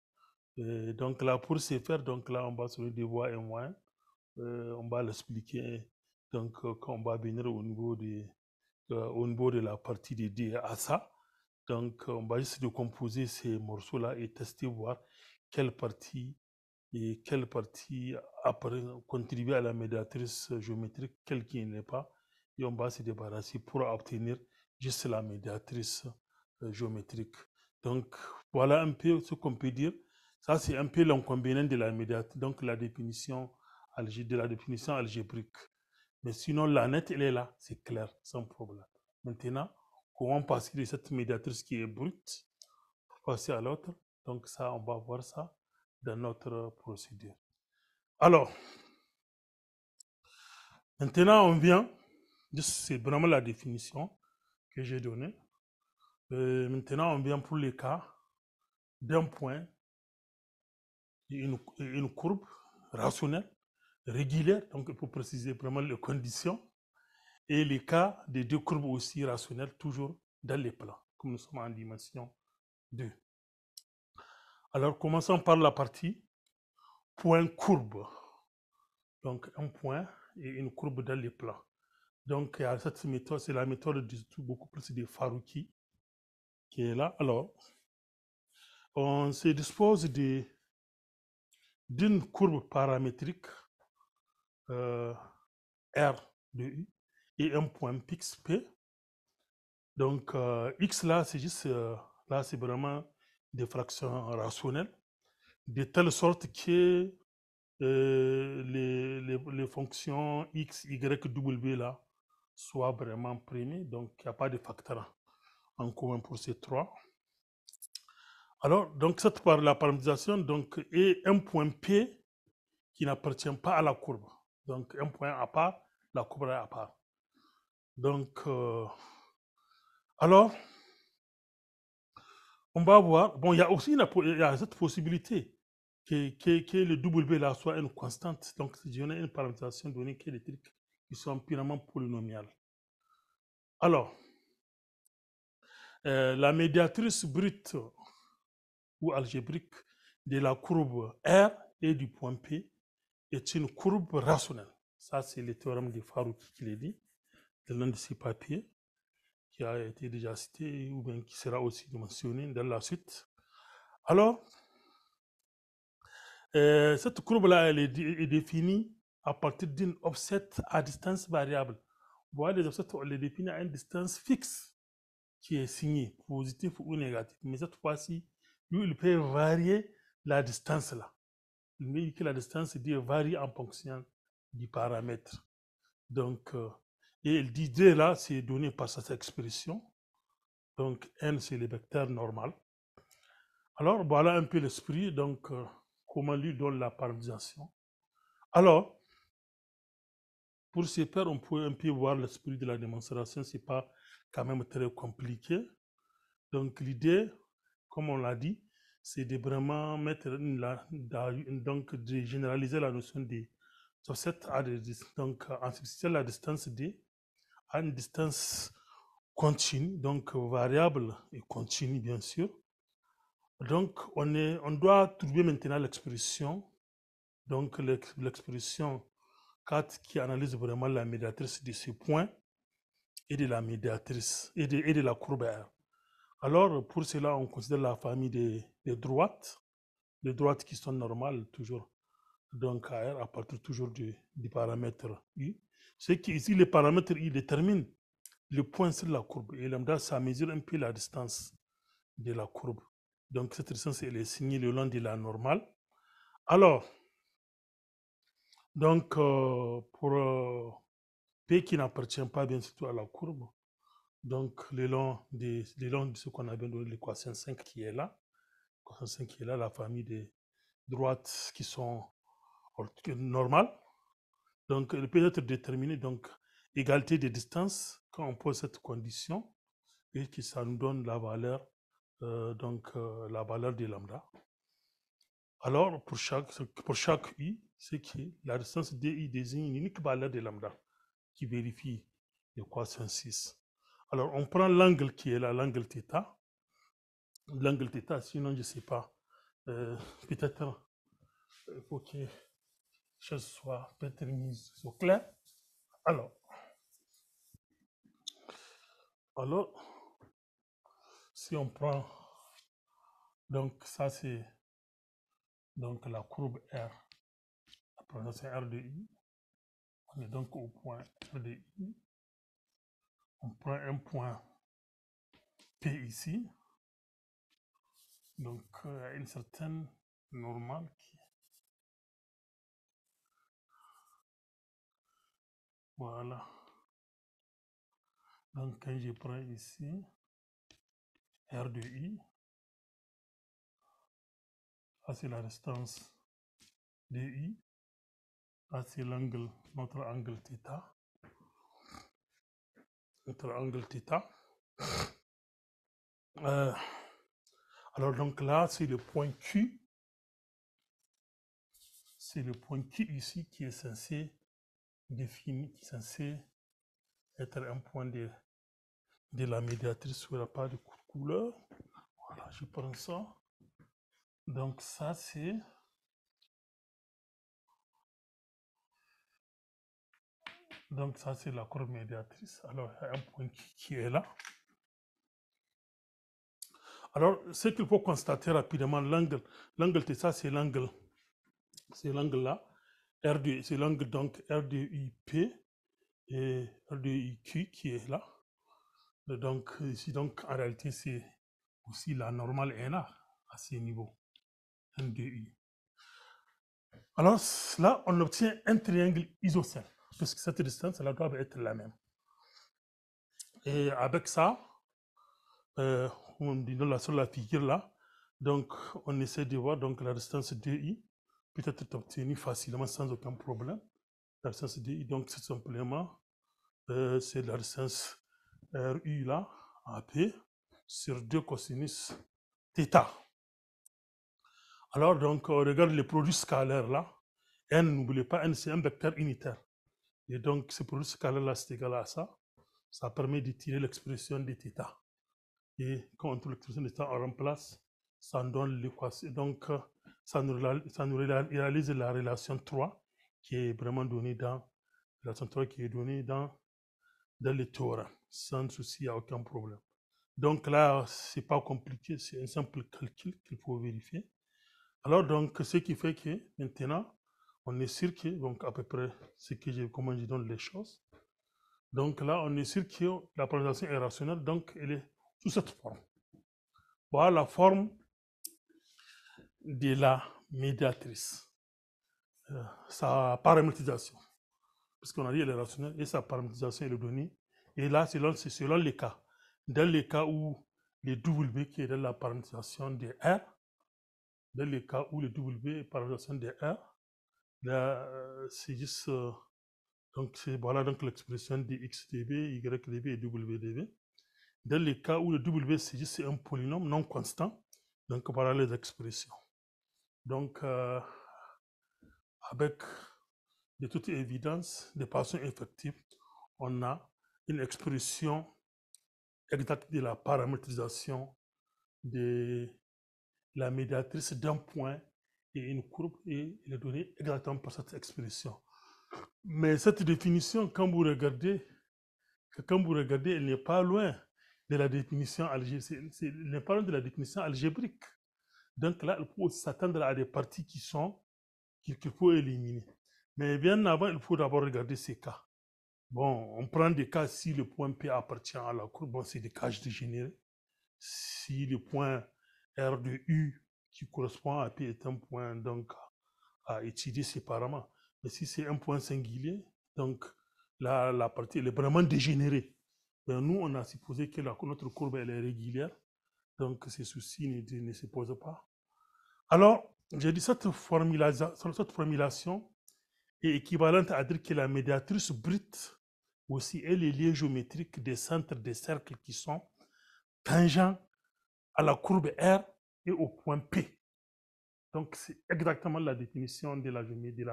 Euh, donc là, pour ce faire, donc là, on va se dévoiler voies et euh, on va l'expliquer donc euh, on va venir au niveau de, au niveau de la partie des à ça. Donc on va essayer de composer ces morceaux-là et tester, voir quelle partie et quelle partie contribue à la médiatrice géométrique, quelle qui n'est pas, et on va se débarrasser pour obtenir juste la médiatrice euh, géométrique. Donc voilà un peu ce qu'on peut dire. Ça, c'est un peu l'encombinant de la médiatrice, donc la définition, de la définition algébrique. Mais sinon, la nette, elle est là, c'est clair, sans problème. Maintenant, comment passer de cette médiatrice qui est brute passer à l'autre Donc ça, on va voir ça dans notre procédure. Alors, maintenant on vient, c'est vraiment la définition que j'ai donnée. Euh, maintenant on vient pour les cas d'un point, une, une courbe rationnelle, régulière, donc pour préciser vraiment les conditions, et les cas des deux courbes aussi rationnelles, toujours dans les plans, comme nous sommes en dimension 2. Alors commençons par la partie point courbe. Donc un point et une courbe dans les plans. Donc cette méthode, c'est la méthode du tout beaucoup plus de Farouki qui est là. Alors on se dispose d'une courbe paramétrique euh, R de U et un point P. Donc euh, X là c'est juste euh, là c'est vraiment des fractions rationnelles, de telle sorte que euh, les, les, fonctions x, y, w là soient vraiment primées, donc il n'y a pas de facteur en commun pour ces trois. Alors, donc cette par la paramétrisation donc, est un point P qui n'appartient pas à la courbe. Donc un point à part, la courbe à part. Donc, euh, alors, on va voir, bon, il y a aussi cette possibilité que, que, que, le W soit une constante. Donc, si on a une paramétrisation donnée, qui est électrique, qui sont purement polynomiales. Alors, euh, la médiatrice brute ou algébrique de la courbe R et du point P est une courbe rationnelle. Ça, c'est le théorème de Farouk qui l'a dit, de l'un de ses papiers a été déjà cité ou bien qui sera aussi mentionné dans la suite. Alors, euh, cette courbe-là, elle est, définie à partir d'une offset à distance variable. Vous les offsets, on les définit à une distance fixe qui est signée, positive ou négative. Mais cette fois-ci, lui, il peut varier la distance là. Il que la distance, varie en fonction du paramètre. Donc, euh, et l'idée là, c'est donné par cette expression. Donc n, c'est le vecteur normal. Alors voilà un peu l'esprit, donc euh, comment lui donne la parallélisation. Alors, pour ces paires, on peut un peu voir l'esprit de la démonstration, c'est pas quand même très compliqué. Donc l'idée, comme on l'a dit, c'est de vraiment mettre donc de généraliser la notion des offsets à distance, donc euh, en substituant la distance d à une distance continue, donc variable et continue bien sûr. Donc on, est, on doit trouver maintenant l'expression, donc l'expression 4 qui analyse vraiment la médiatrice de ce point et de la médiatrice et de, et de la courbe R. Alors pour cela on considère la famille des, des droites, les droites qui sont normales toujours donc AR à partir toujours du, paramètre u Ce qui ici, le paramètre I détermine le point sur la courbe. Et lambda, ça mesure un peu la distance de la courbe. Donc cette distance, elle est signée le long de la normale. Alors, donc euh, pour euh, P qui n'appartient pas bien sûr à la courbe, donc le long de, le long de ce qu'on a donné, l'équation 5 qui est là, l'équation 5 qui est là, la famille des droites qui sont normal. Donc, elle peut être déterminé donc, égalité de distance, quand on pose cette condition, et que ça nous donne la valeur, euh, donc, euh, la valeur de lambda. Alors, pour chaque, pour chaque i, c'est que la distance di désigne une unique valeur de lambda qui vérifie l'équation 6. Alors, on prend l'angle qui est là, l'angle θ. L'angle θ, sinon, je ne sais pas, euh, peut-être, il faut que je sois peut au clair. Alors, alors, si on prend, donc ça c'est donc la courbe R, la prononciation R de I, on est donc au point R de I, on prend un point P ici, donc a euh, une certaine normale qui Voilà. Donc, quand je prends ici, R de I, là c'est la distance de I, là c'est l'angle, notre angle θ, notre angle θ. Euh, alors donc là, c'est le point Q, c'est le point Q ici qui est censé défini, qui est être un point de, de la médiatrice sur la part de couleur. Voilà, je prends ça. Donc ça, c'est... Donc ça, c'est la courbe médiatrice. Alors, il y a un point qui, est là. Alors, ce qu'il faut constater rapidement, l'angle, l'angle de ça, c'est l'angle, c'est l'angle là. RD, c'est langue donc P et Q qui est là. donc euh, ici, donc en réalité, c'est aussi la normale NA à ce niveau, i Alors là, on obtient un triangle isocèle, puisque cette distance, elle doit être la même. Et avec ça, euh, on dit dans la, sur figure là, donc on essaie de voir donc la distance 2i peut être obtenu facilement sans aucun problème. La licence DI, donc, c'est simplement, euh, c'est la licence RU euh, là, AP, sur 2 cosinus θ. Alors, donc, on euh, regarde les produits scalaires là. N, n'oubliez pas, N, c'est un vecteur unitaire. Et donc, ce produit scalaire là, c'est égal à ça. Ça permet de tirer l'expression de θ. Et quand on trouve l'expression de θ, on remplace, ça donne l'équation. Donc, ça nous, réalise la relation 3 qui est vraiment donnée dans la relation 3 qui est donnée dans, dans le Torah, sans souci, à aucun problème. Donc là, c'est pas compliqué, c'est un simple calcul qu'il faut vérifier. Alors donc, ce qui fait que maintenant, on est sûr que, donc à peu près, ce que j'ai comment je donne les choses. Donc là, on est sûr que la présentation est rationnelle, donc elle est sous cette forme. Voilà la forme de la médiatrice. Euh, sa paramétisation. Parce qu'on a dit elle est rationnelle et sa paramétisation est donnée. Et là, c'est selon, les cas. Dans les cas où le W qui est dans la paramétisation de R, dans les cas où le W est paramétisation de R, euh, c'est juste. Euh, donc, voilà donc l'expression de XDB, YDB et WDB. Dans les cas où le W, c'est juste un polynôme non constant, donc voilà les expressions. Donc, euh, avec de toute évidence, de façon effective, on a une expression exacte de la paramétrisation de la médiatrice d'un point et une courbe et les données exactement par cette expression. Mais cette définition, quand vous regardez, quand vous regardez, elle n'est pas loin de la définition algébrique. Elle n'est pas loin de la définition algébrique. Donc là, il faut s'attendre à des parties qui sont, qu'il faut éliminer. Mais bien avant, il faut d'abord regarder ces cas. Bon, on prend des cas si le point P appartient à la courbe, bon, c'est des cas dégénérés Si le point R de U qui correspond à P est un point donc à étudier séparément. Mais si c'est un point singulier, donc là, la partie est vraiment dégénérée. Ben, nous, on a supposé que notre courbe elle est régulière, donc ces soucis ne, ne se posent pas. Alors, j'ai dit cette formulation, cette formulation est équivalente à dire que la médiatrice brute aussi est les liens géométriques des centres des cercles qui sont tangents à la courbe R et au point P. Donc, c'est exactement la définition de la, de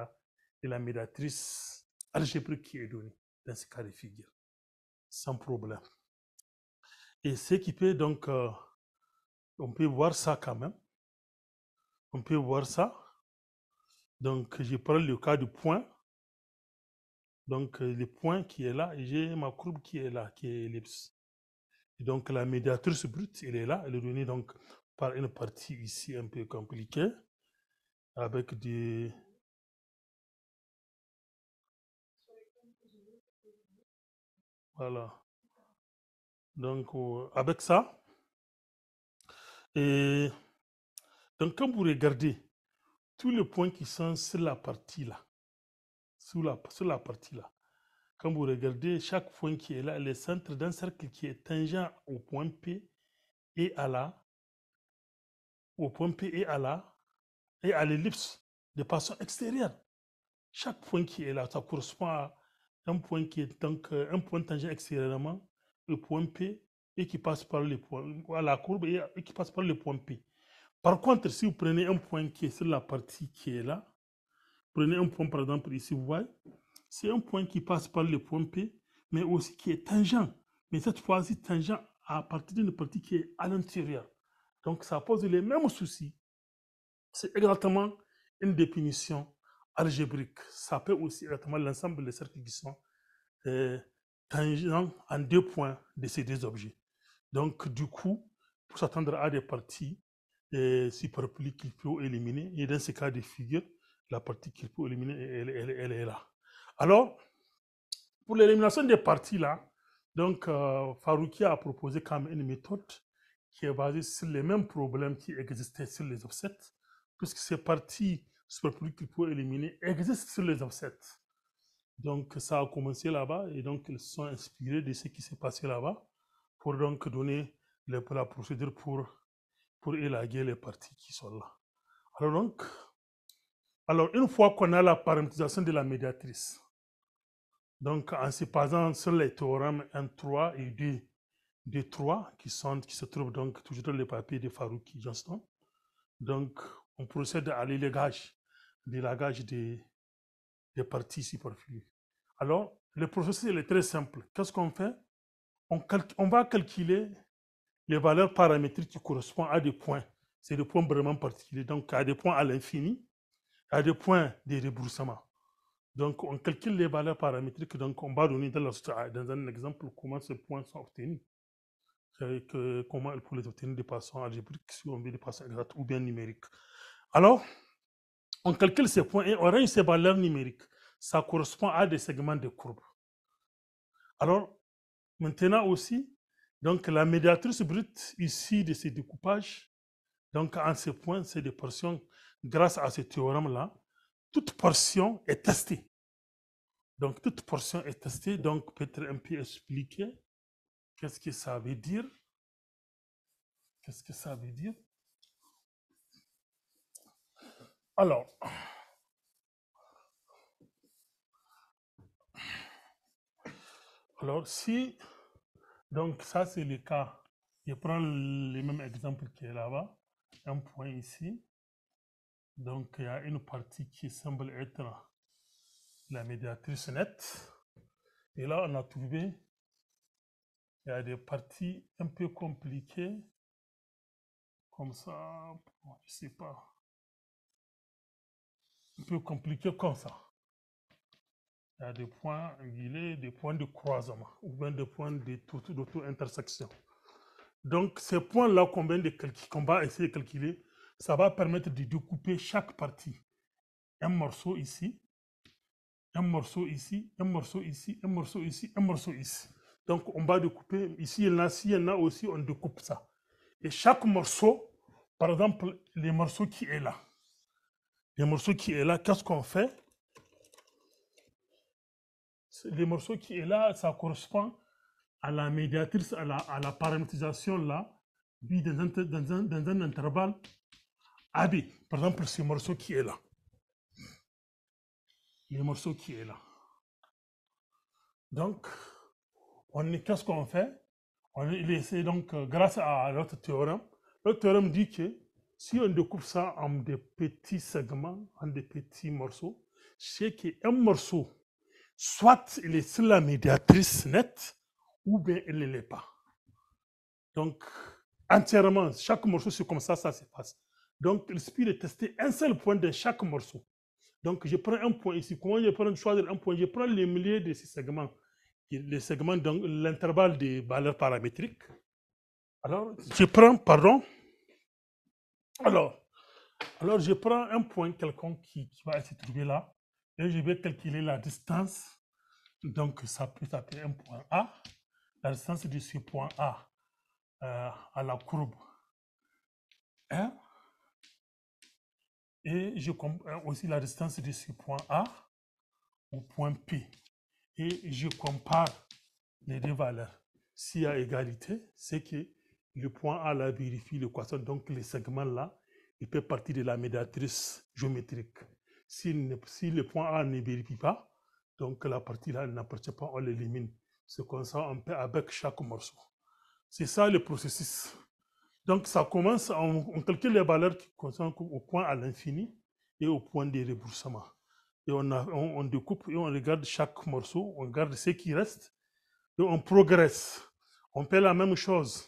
la, médiatrice algébrique qui est donnée dans ce cas de figure, sans problème. Et ce qui peut donc, euh, on peut voir ça quand même, on peut voir ça. Donc, je prends le cas du point. Donc, euh, le point qui est là, j'ai ma courbe qui est là, qui est ellipse. donc, la médiatrice brute, elle est là. Elle est donnée donc par une partie ici un peu compliquée, avec des, Voilà. Donc, euh, avec ça, et donc quand vous regardez tous les points qui sont sur la partie là, sur la, la partie là, quand vous regardez chaque point qui est là, le centre d'un cercle qui est tangent au point P et à la, au point P et à la, et à l'ellipse de façon extérieure. Chaque point qui est là, ça correspond à un point qui est donc euh, un point tangent extérieurement, le point P, et qui passe par le point, à la courbe et qui passe par le point P. Par contre, si vous prenez un point qui est sur la partie qui est là, prenez un point par exemple ici, vous voyez, c'est un point qui passe par le point P, mais aussi qui est tangent. Mais cette fois-ci, tangent à partir d'une partie qui est à l'intérieur. Donc, ça pose les mêmes soucis. C'est exactement une définition algébrique. Ça peut aussi exactement l'ensemble des cercles qui sont euh, tangents en deux points de ces deux objets. Donc, du coup, pour s'attendre à des parties et si qu'il peut éliminer. Et dans ce cas de figure, la partie qu'il peut éliminer, elle, est là. Alors, pour l'élimination des parties là, donc euh, Farouki a proposé quand même une méthode qui est basée sur les mêmes problèmes qui existaient sur les offsets, puisque ces parties superpolis qu'il peut éliminer existent sur les offsets. Donc ça a commencé là-bas et donc ils sont inspirés de ce qui s'est passé là-bas pour donc donner la procédure pour pour élaguer les parties qui sont là. Alors donc, alors une fois qu'on a la paramétrisation de la médiatrice, donc en se basant sur les théorèmes 1, 3 et 2, 3, qui, sont, qui se trouvent donc toujours dans les papier de Farouk Johnston, donc on procède à l'élagage, l'élagage des, des parties superflues. Alors, le processus est très simple. Qu'est-ce qu'on fait on, on va calculer les valeurs paramétriques qui correspondent à des points. C'est des points vraiment particuliers. Donc, à des points à l'infini, à des points de rebroussement. Donc, on calcule les valeurs paramétriques. Donc, on va donner dans, ah, un exemple comment ces points sont obtenus. comment on peut les obtenir de façon algébrique, si on veut de façon exacte ou bien numérique. Alors, on calcule ces points et on règne ces valeurs numériques. Ça correspond à des segments de courbes. Alors, maintenant aussi, donc la médiatrice brute ici de ces découpages, donc en ce point, c'est des portions, grâce à ce théorème-là, toute portion est testée. Donc toute portion est testée, donc peut-être un peu expliquer qu'est-ce que ça veut dire. Qu'est-ce que ça veut dire Alors, alors si donc ça, c'est le cas. Je prends le même exemple qui est là-bas, un point ici. Donc il y a une partie qui semble être la médiatrice nette. Et là, on a trouvé, il y a des parties un peu compliquées, comme ça, je ne sais pas, un peu compliquées comme ça des points, des points de croisement ou bien des points d'auto-intersection. Donc, ces points-là qu'on va essayer de calculer, ça va permettre de découper chaque partie. Un morceau ici, un morceau ici, un morceau ici, un morceau ici, un morceau ici. Donc, on va découper ici en là, si il y en a aussi, on découpe ça. Et chaque morceau, par exemple, les morceaux qui est là, les morceaux qui est là, qu'est-ce qu'on fait le morceaux qui est là, ça correspond à la médiatrice, à la, à paramétrisation là, dans un, dans dans intervalle AB. Par exemple, ce morceau qui est là. Le morceau qui est là. Donc, on qu'est-ce qu'on fait On essaie donc, euh, grâce à notre théorème, le théorème dit que si on découpe ça en des petits segments, en des petits morceaux, c'est qu'un morceau soit il est sur la médiatrice nette, ou bien il ne l'est pas. Donc, entièrement, chaque morceau, c'est comme ça, ça se passe. Donc, il suffit de tester un seul point de chaque morceau. Donc, je prends un point ici. Comment je prends choisir un point Je prends les milliers de ces segments. Les segments, donc l'intervalle des valeurs paramétriques. Alors, je prends, pardon. Alors, alors je prends un point quelconque qui, qui va se trouver là et je vais calculer la distance. Donc, ça peut s'appeler un point A. La distance de ce point A euh, à la courbe R. Et je compare euh, aussi la distance de ce point A au point P. Et je compare les deux valeurs. S'il y a égalité, c'est que le point A vérifie l'équation, donc le segment là, il peut partir de la médiatrice géométrique si le point A ne vérifie pas, donc la partie-là n'appartient pas, on l'élimine. C'est comme ça, on peut avec chaque morceau. C'est ça le processus. Donc ça commence, on, calcule les valeurs qui concernent au point à l'infini et au point de remboursement. Et on, on, découpe et on regarde chaque morceau, on regarde ce qui reste et on progresse. On fait la même chose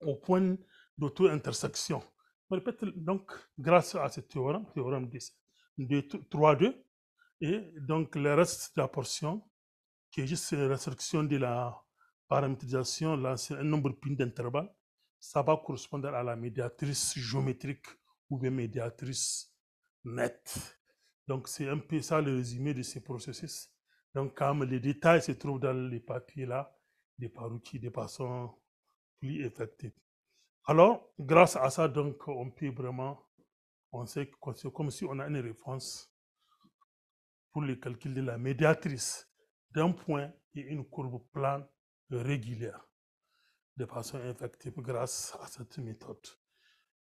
au point d'auto-intersection. Donc, grâce à ce théorème, théorème 10, de 3-2. Et donc, le reste de la portion, qui est juste la restriction de la paramétrisation, là, c'est un nombre pin d'intervalle. Ça va correspondre à la médiatrice géométrique ou bien médiatrice nette. Donc, c'est un peu ça le résumé de ces processus. Donc, comme les détails se trouvent dans les papiers là, des paroutis des passants plus effective. Alors, grâce à ça, donc, on peut vraiment on sait que c'est comme si on a une réponse pour le calcul de la médiatrice d'un point et une courbe plane régulière de façon effective grâce à cette méthode.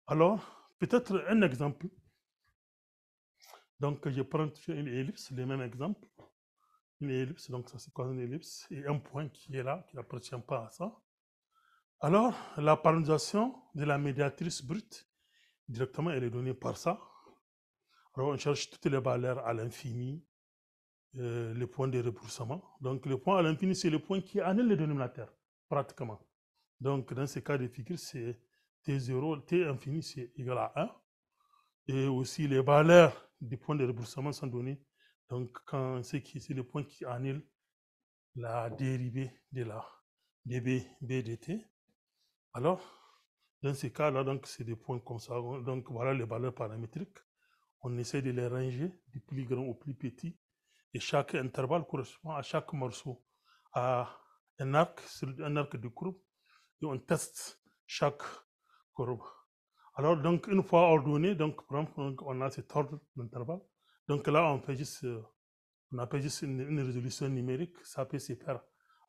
Alors, peut-être un exemple. Donc, je prends une ellipse, le même exemple. Une ellipse, donc ça c'est quoi une ellipse Et un point qui est là, qui n'appartient pas à ça. Alors, la parallélisation de la médiatrice brute Directement, elle est donnée par ça. Alors, on cherche toutes les valeurs à l'infini, euh, les points de reboursement. Donc, le point à l'infini, c'est le point qui annule le dénominateur, pratiquement. Donc, dans ce cas de figure, c'est T0, T infini, c'est égal à 1. Et aussi, les valeurs du points de reboursement sont données. Donc, quand c'est le point qui annule la dérivée de la dB, BDT. Alors, dans ces cas-là, donc, c'est des points comme ça. Donc, voilà les valeurs paramétriques. On essaie de les ranger du plus grand au plus petit. Et chaque intervalle correspond à chaque morceau, à un arc, un arc de courbe. Et on teste chaque courbe. Alors, donc, une fois ordonné, donc, on a cet ordre d'intervalle. Donc là, on fait juste, on appelle juste une, résolution numérique. Ça peut se faire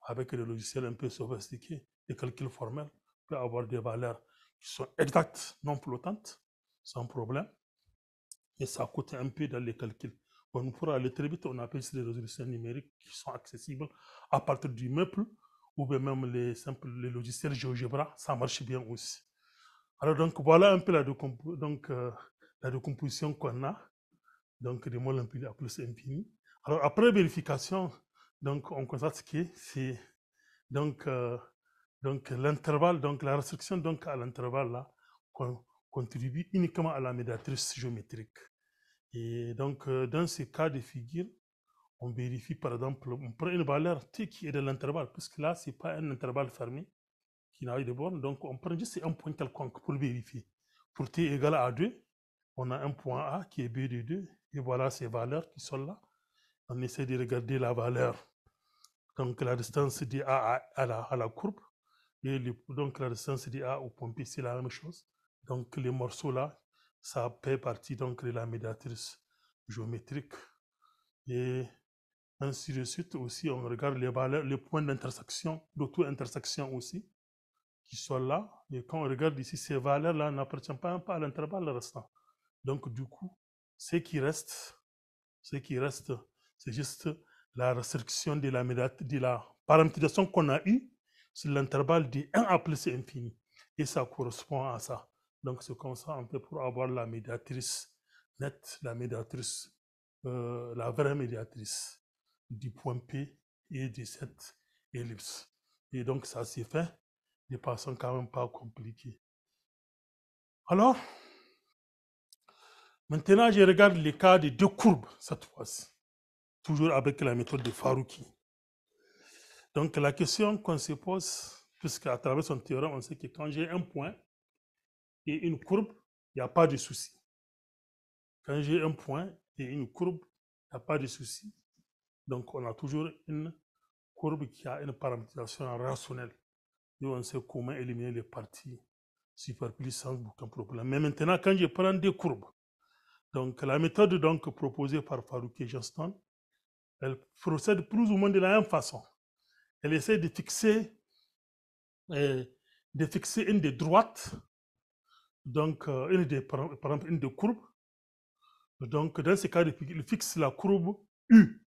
avec des logiciels un peu sophistiqués, des calculs formels, peut avoir des valeurs qui sont exactes, non flottantes, sans problème. Et ça coûte un peu dans les calculs. on pourra aller très vite, on appelle des résolutions numériques qui sont accessibles à partir du meuble ou même les, simples, les logiciels GeoGebra, ça marche bien aussi. Alors donc voilà un peu la, donc, euh, la décomposition qu'on a, donc des moles un à plus infini. Alors après vérification, donc on constate que c'est donc euh, donc l'intervalle, donc la restriction donc à l'intervalle là contribue uniquement à la médiatrice géométrique. Et donc euh, dans ces cas de figure, on vérifie par exemple, on prend une valeur t qui est de l'intervalle, puisque là c'est pas un intervalle fermé qui n'a eu de borne, donc on prend juste un point quelconque pour le vérifier. Pour t égal à 2, on a un point A qui est B de 2, et voilà ces valeurs qui sont là. On essaie de regarder la valeur, donc la distance de A à la courbe, et donc la A au point B c'est la même chose. Donc les morceaux là, ça fait partie donc de la médiatrice géométrique. Et ainsi de suite aussi, on regarde les valeurs, les points d'intersection, d'auto-intersection aussi, qui sont là. Et quand on regarde ici, ces valeurs-là n'appartiennent pas, pas à l'intervalle restant. Donc du coup, ce qui reste, ce qui reste, c'est juste la restriction de la, de la paramétrisation qu'on a eue sur l'intervalle de 1 à plus infini. Et ça correspond à ça. Donc, c'est comme ça, un peu pour avoir la médiatrice nette, la médiatrice, euh, la vraie médiatrice du point P et de cette ellipse. Et donc, ça c'est fait de façon quand même pas compliquée. Alors, maintenant, je regarde les cas de deux courbes cette fois-ci, toujours avec la méthode de Farouki. Donc la question qu'on se pose, puisque à travers son théorème, on sait que quand j'ai un point et une courbe, il n'y a pas de souci. Quand j'ai un point et une courbe, il n'y a pas de souci. Donc on a toujours une courbe qui a une paramétrisation rationnelle. Et on sait comment éliminer les parties superpuissantes pour aucun problème. Mais maintenant, quand je prends des courbes, donc la méthode donc proposée par Farouk et Johnston, elle procède plus ou moins de la même façon elle essaie de fixer, euh, de fixer une des droites, donc euh, une des, par exemple, une des courbes. Donc, dans ce cas, il fixe la courbe U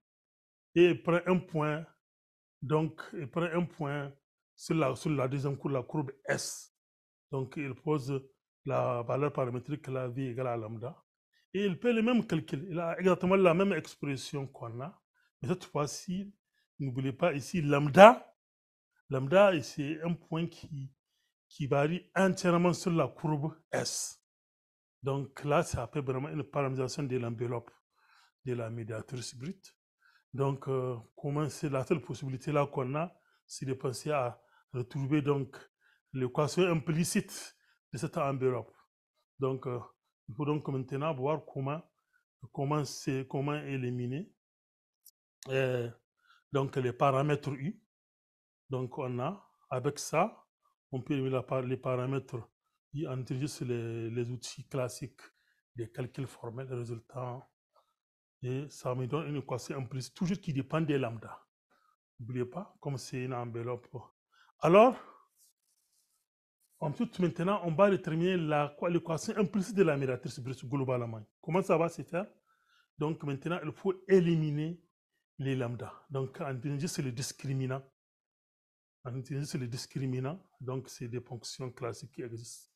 et prend un point, donc, il prend un point sur la, la deuxième courbe, la courbe S. Donc, il pose la valeur paramétrique, la vie égale à lambda. Et il fait le même calcul. Il a exactement la même expression qu'on a. Mais cette fois-ci, N'oubliez pas ici lambda. Lambda, c'est un point qui, qui varie entièrement sur la courbe S. Donc là, ça fait vraiment une paramétrisation de l'enveloppe de la médiatrice brute. Donc, euh, comment c'est la seule possibilité là qu'on a, c'est de penser à retrouver donc l'équation implicite de cette enveloppe. Donc, euh, il faut donc maintenant voir comment, comment, comment éliminer euh, donc les paramètres U. Donc on a, avec ça, on peut éliminer les paramètres U en utilisant les, outils classiques des calculs formels, les résultats. Et ça me donne une équation implicite toujours qui dépend des lambda. N'oubliez pas, comme c'est une enveloppe. Alors, Ensuite, maintenant, on va déterminer l'équation implicite de la miratrice globalement. Comment ça va se faire Donc, maintenant, il faut éliminer les lambda. Donc, en Tunisie, c'est le discriminant. En c'est le discriminant. Donc, c'est des fonctions classiques qui existent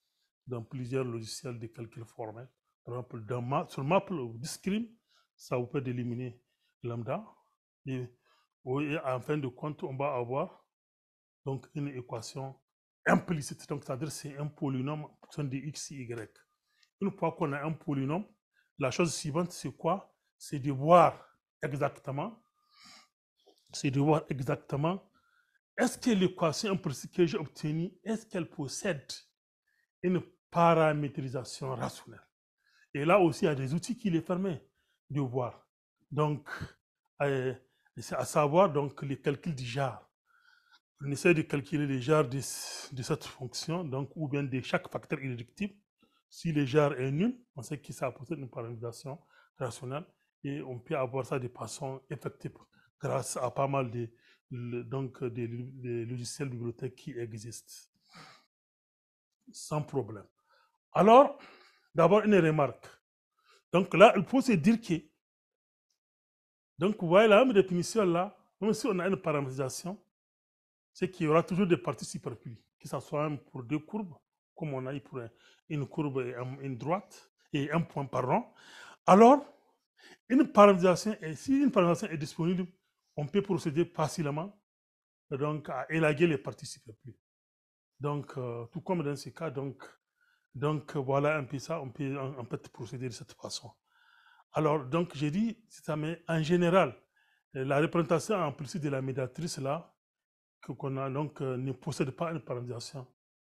dans plusieurs logiciels de calcul formel. Par exemple, sur Maple ou Discrim, ça vous permet d'éliminer lambda. Et, en fin de compte, on va avoir donc une équation implicite. Donc, c'est-à-dire c'est un polynôme en fonction de x, y. Une fois qu'on a un polynôme, la chose suivante, c'est quoi C'est de voir exactement c'est de voir exactement est-ce que l'équation que j'ai obtenue, est-ce qu'elle possède une paramétrisation rationnelle Et là aussi, il y a des outils qui les permettent de voir. Donc, euh, c'est à savoir donc les calculs du genre. On essaie de calculer les genre de, de, cette fonction, donc ou bien de chaque facteur irréductible. Si le genre est nul, on sait que ça possède une paramétrisation rationnelle et on peut avoir ça de façon effective grâce à pas mal de, donc des, logiciels bibliothèques qui existent. Sans problème. Alors, d'abord une remarque. Donc là, il faut se dire que, donc vous voyez la même définition là, même si on a une paramétrisation, c'est qu'il y aura toujours des parties superflues, que ce soit même pour deux courbes, comme on a eu pour une courbe et une droite, et un point par rang. Alors, une paramétrisation, si une paramétrisation est disponible on peut procéder facilement donc, à élaguer les participes plus. Donc, euh, tout comme dans ces cas, donc, donc voilà un peu ça, on peut en, procéder de cette façon. Alors, donc, j'ai dit, ça, mais en général, la représentation en plus de la médiatrice là, qu'on a donc, euh, ne possède pas une parentalisation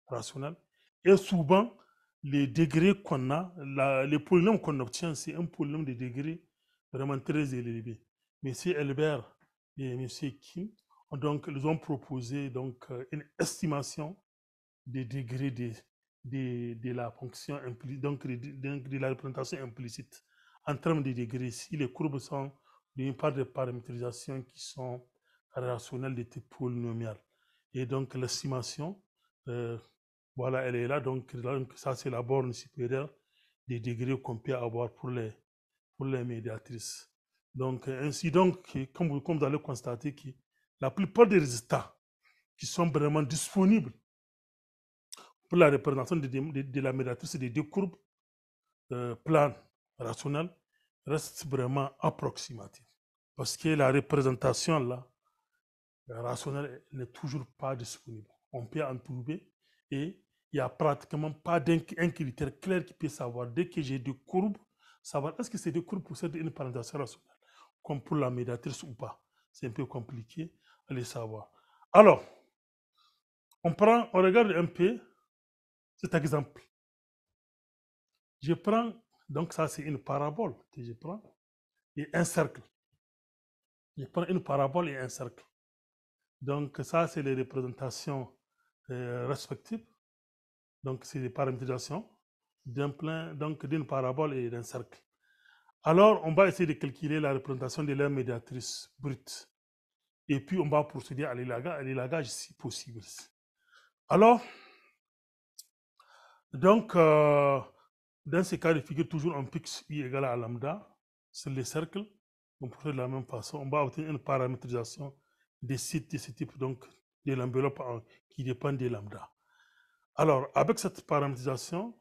rationnelle. Et souvent, les degrés qu'on a, les polynômes qu'on obtient, c'est un polynôme de degrés vraiment très élevé. si Albert et M. Kim. Donc, nous ont proposé donc, euh, une estimation des degrés de, de, la fonction implicite, donc de, la représentation implicite en termes de degrés. Si les courbes sont d'une part de paramétrisation qui sont rationnelles de type polynomiale Et donc, l'estimation, euh, voilà, elle est là. Donc, ça, c'est la borne supérieure des degrés qu'on peut avoir pour les, pour les médiatrices. Donc, euh, ainsi donc, comme vous, allez constater, que la plupart des résultats qui sont vraiment disponibles pour la représentation de, de, la médiatrice des deux courbes euh, plan rationnel reste vraiment approximative. Parce que la représentation là, rationnelle n'est toujours pas disponible. On peut en trouver et il n'y a pratiquement pas d'un critère clair qui peut savoir dès que j'ai deux courbes, savoir est-ce que c'est deux courbes pour une présentation rationnelle comme pour la médiatrice ou pas. C'est un peu compliqué à le savoir. Alors, on prend, on regarde un peu cet exemple. Je prends, donc ça c'est une parabole que je prends, et un cercle. Je prends une parabole et un cercle. Donc ça c'est les représentations euh, respectives. Donc c'est les paramétrisations d'un plein, donc d'une parabole et d'un cercle. Alors, on va essayer de calculer la représentation de l'air médiatrice brute. Et puis, on va procéder à l'élagage si possible. Alors, donc, euh, dans ce cas de figure, toujours un fixe i égale à lambda sur les cercles. On procède de la même façon. On va obtenir une paramétrisation des sites de ce type, donc de l'enveloppe qui dépend de lambda. Alors, avec cette paramétrisation,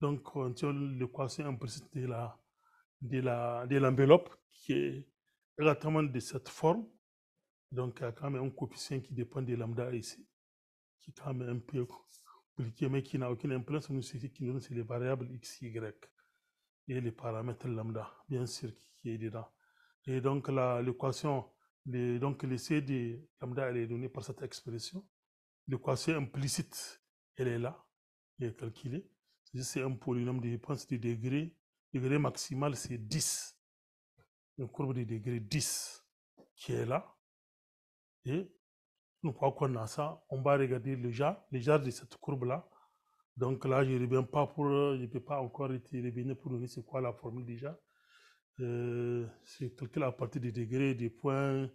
donc, on tient l'équation implicite de la de l'enveloppe de qui est exactement de cette forme. Donc, il y a quand même un coefficient qui dépend de lambda ici, qui est quand même un peu compliqué, mais qui n'a aucune influence. Nous, ce qui nous donne, c'est les variables x, y et les paramètres lambda, bien sûr, qui est dedans. Et donc, l'équation, donc le C de lambda, elle est donnée par cette expression. L'équation implicite, elle est là, elle est calculée. C'est un polynôme de réponse de degré degré maximal, c'est 10. Une courbe de degré 10 qui est là. Et nous fois qu'on a ça, on va regarder le jar, le jar de cette courbe-là. Donc là, je ne pas pour, je peux pas encore revenir pour dire c'est quoi la formule déjà. Euh, c'est calculé à partir des degrés, des points,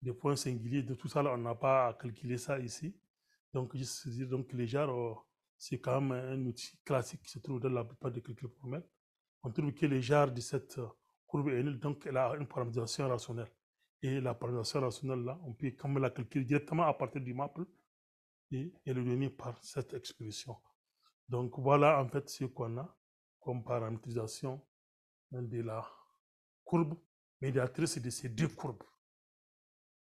des points singuliers, de tout ça, là, on n'a pas à calculer ça ici. Donc, je dire donc, les jars, oh, c'est quand même un outil classique qui se trouve dans la plupart des calculs formels on trouve que les genres de cette euh, courbe est nulle, donc elle a une paramétrisation rationnelle. Et la paramétrisation rationnelle, là, on peut quand même la calculer directement à partir du maple et elle est donnée par cette expression. Donc voilà en fait ce qu'on a comme paramétrisation de la courbe médiatrice de ces deux courbes.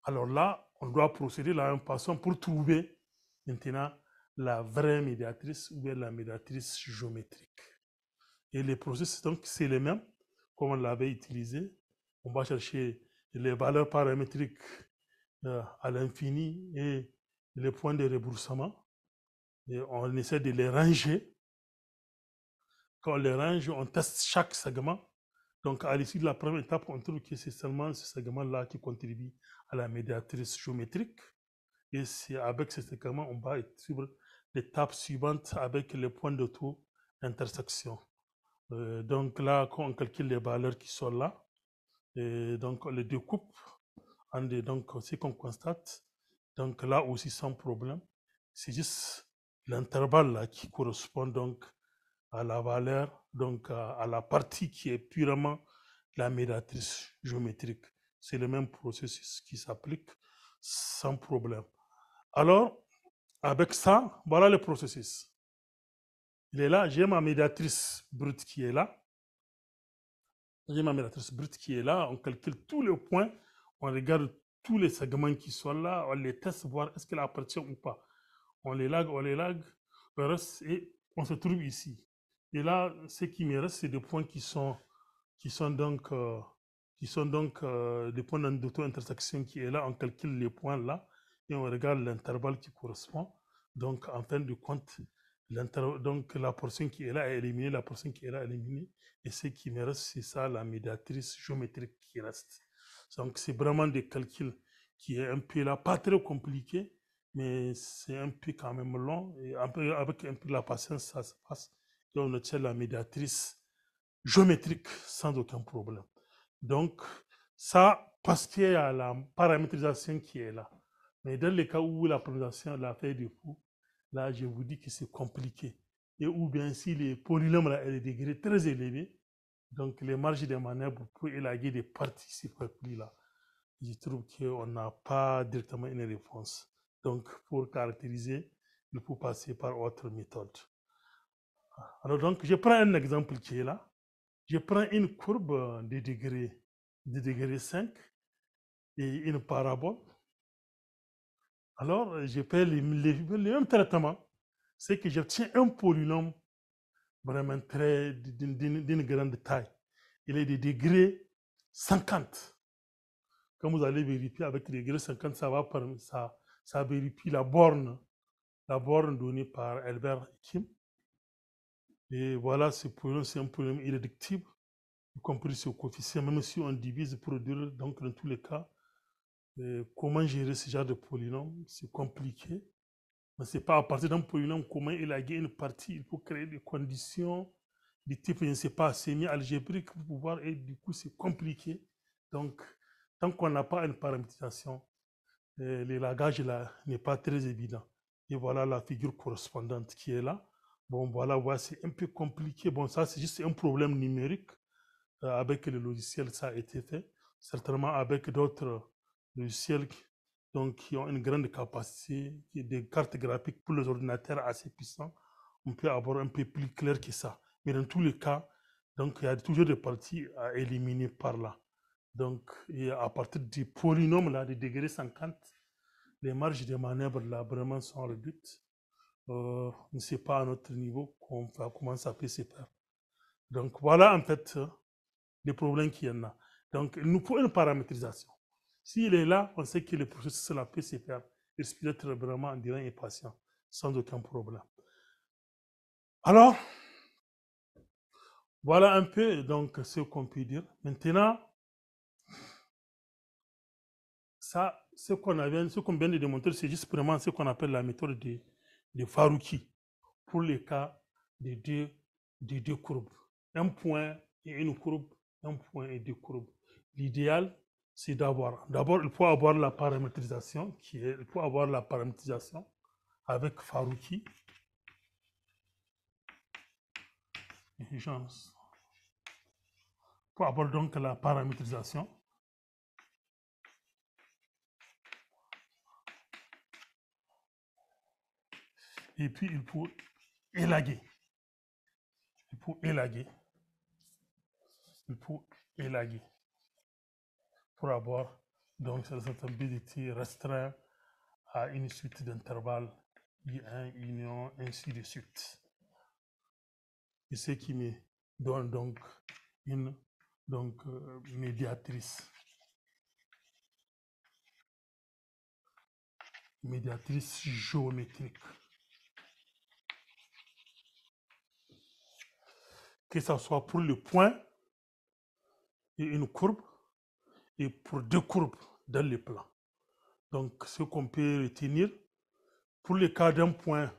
Alors là, on doit procéder la même façon pour trouver maintenant la vraie médiatrice ou la médiatrice géométrique. Et les processus, donc, c'est les mêmes, comme on l'avait utilisé. On va chercher les valeurs paramétriques euh, à l'infini et les points de rebroussement. Et on essaie de les ranger. Quand on les range, on teste chaque segment. Donc, à l'issue de la première étape, on trouve que c'est seulement ce segment-là qui contribue à la médiatrice géométrique. Et c'est avec ce segment, on va suivre l'étape suivante avec les points de intersection. Euh, donc là, quand on calcule les valeurs qui sont là, et donc les découpe en donc ce qu'on constate. Donc là aussi sans problème, c'est juste l'intervalle qui correspond donc à la valeur, donc à la partie qui est purement la médiatrice géométrique. C'est le même processus qui s'applique sans problème. Alors, avec ça, voilà le processus. Il est là, j'ai ma médiatrice brute qui est là. J'ai ma médiatrice brute qui est là, on calcule tous les points, on regarde tous les segments qui sont là, on les teste, voir est-ce qu'elle appartient ou pas. On les lag, on les lag, et on se trouve ici. Et là, ce qui me reste, c'est des points qui sont, qui sont donc, euh, qui sont donc euh, des points d'auto-intersection qui est là. On calcule les points là et on regarde l'intervalle qui correspond. Donc, en fin de compte, donc la portion qui est là est éliminée, la portion qui est là est éliminée. Et ce qui me reste, c'est ça, la médiatrice géométrique qui reste. Donc c'est vraiment des calculs qui est un peu là, pas très compliqué, mais c'est un peu quand même long. Et avec un peu de la patience, ça se passe. Et on obtient la médiatrice géométrique sans aucun problème. Donc ça, parce qu'il y a la paramétrisation qui est là. Mais dans les cas où la présentation, la fait, du coup là, je vous dis que c'est compliqué. Et ou bien si les polynômes là, est de degré très élevés, donc les marges de manœuvre pour élaguer des parties plus là, je trouve qu'on n'a pas directement une réponse. Donc, pour caractériser, il faut passer par autre méthode. Alors, donc, je prends un exemple qui est là. Je prends une courbe de degré, de degré 5 et une parabole alors je fais le, même traitement, c'est que j'obtiens un polynôme vraiment très d'une grande taille. Il est de degré 50. Quand vous allez vérifier avec degré 50, ça va ça, ça vérifie la borne, la borne donnée par Albert Kim. Et voilà, ce polynôme, c'est un polynôme irréductible, y compris ce coefficient, même si on divise pour deux, donc dans tous les cas, euh, comment gérer ce genre de polynôme C'est compliqué. Mais c'est pas à partir d'un polynôme comment élaguer une partie. Il faut créer des conditions du type, je ne sais pas, semi-algébrique pour pouvoir, et du coup, c'est compliqué. Donc, tant qu'on n'a pas une paramétrisation, euh, l'élagage n'est pas très évident. Et voilà la figure correspondante qui est là. Bon, voilà, voilà c'est un peu compliqué. Bon, ça, c'est juste un problème numérique. Euh, avec le logiciel, ça a été fait. Certainement, avec d'autres le ciel donc qui ont une grande capacité, qui des cartes graphiques pour les ordinateurs assez puissants, on peut avoir un peu plus clair que ça. Mais dans tous les cas, donc il y a toujours des parties à éliminer par là. Donc et à partir du polynôme là, du degré 50, les marges de manœuvre là vraiment sont réduites. Euh, on ne sait pas à notre niveau comment ça peut se faire. Donc voilà en fait les problèmes qu'il y en a. Donc nous pour une paramétrisation. S'il est là, on sait que le processus la peut se faire. Il peut être vraiment direct et patient, sans aucun problème. Alors, voilà un peu donc ce qu'on peut dire. Maintenant, ça, ce qu'on vient de démontrer, c'est juste vraiment ce qu'on appelle la méthode de, Farouki pour les cas des deux, de deux courbes. Un point et une courbe, un point et deux courbes. L'idéal, c'est d'avoir, d'abord, il faut avoir la paramétrisation, qui est, il faut avoir la paramétrisation avec Farouki. pour Il faut avoir donc la paramétrisation. Et puis, il faut élaguer. Il faut élaguer. Il faut élaguer pour avoir donc cette ability restreinte à une suite d'intervalles I1, union, ainsi de suite. Et ce qui me donne donc une donc, euh, médiatrice. Médiatrice géométrique. Que ce soit pour le point et une courbe, et pour deux courbes dans le plan. Donc, ce qu'on peut retenir, pour le cas d'un point,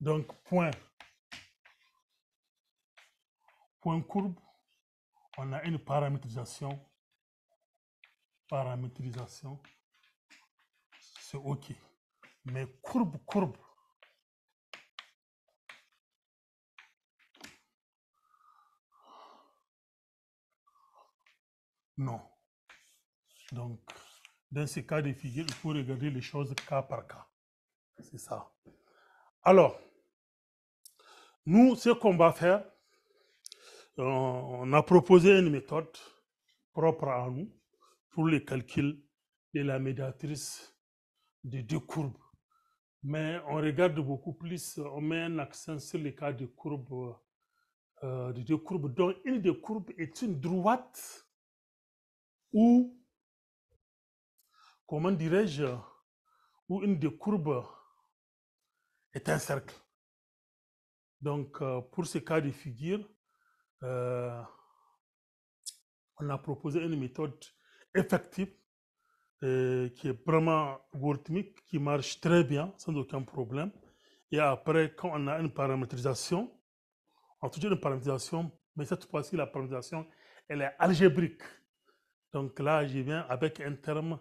donc point, point courbe, on a une paramétrisation. Paramétrisation, c'est OK. Mais courbe, courbe, non. Donc, dans ces cas de figure, il faut regarder les choses cas par cas. C'est ça. Alors, nous, ce qu'on va faire, on a proposé une méthode propre à nous pour le calcul de la médiatrice des deux courbes. Mais on regarde beaucoup plus, on met un accent sur les cas de courbes, euh, de deux courbes, dont une des courbes est une droite où comment dirais-je, où une des courbes est un cercle. Donc, euh, pour ce cas de figure, euh, on a proposé une méthode effective euh, qui est vraiment algorithmique, qui marche très bien, sans aucun problème. Et après, quand on a une paramétrisation, on a toujours une paramétrisation, mais cette fois-ci, la paramétrisation, elle est algébrique. Donc là, je viens avec un terme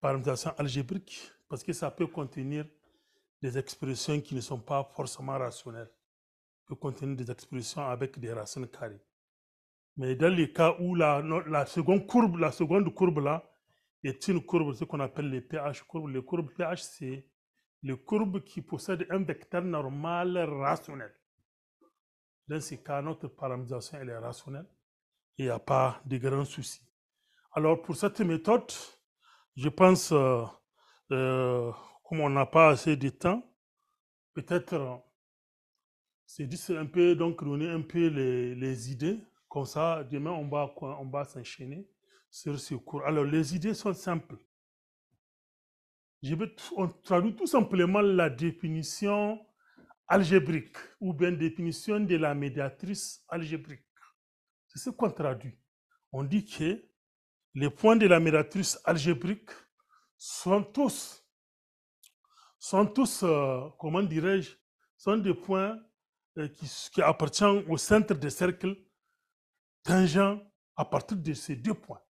paramétration algébrique parce que ça peut contenir des expressions qui ne sont pas forcément rationnelles. Ça peut contenir des expressions avec des racines carrées. Mais dans les cas où la, seconde courbe, la seconde courbe là, est une courbe, ce qu'on appelle les pH courbes. Les courbes pH, c'est les courbes qui possèdent un vecteur normal rationnel. Dans ces cas, notre paramétrisation elle est rationnelle. Il n'y a pas de grands soucis. Alors, pour cette méthode, je pense, euh, euh, comme on n'a pas assez de temps, peut-être euh, c'est juste un peu, donc donner un peu les, les, idées. Comme ça, demain, on va, on va s'enchaîner sur ce cours. Alors, les idées sont simples. Je vais, on traduit tout simplement la définition algébrique ou bien définition de la médiatrice algébrique. C'est ce qu'on traduit. On dit que les points de l'amératrice algébrique sont tous, sont tous euh, comment dirais-je, sont des points euh, qui, appartiennent au centre des cercles tangents à partir de ces deux points.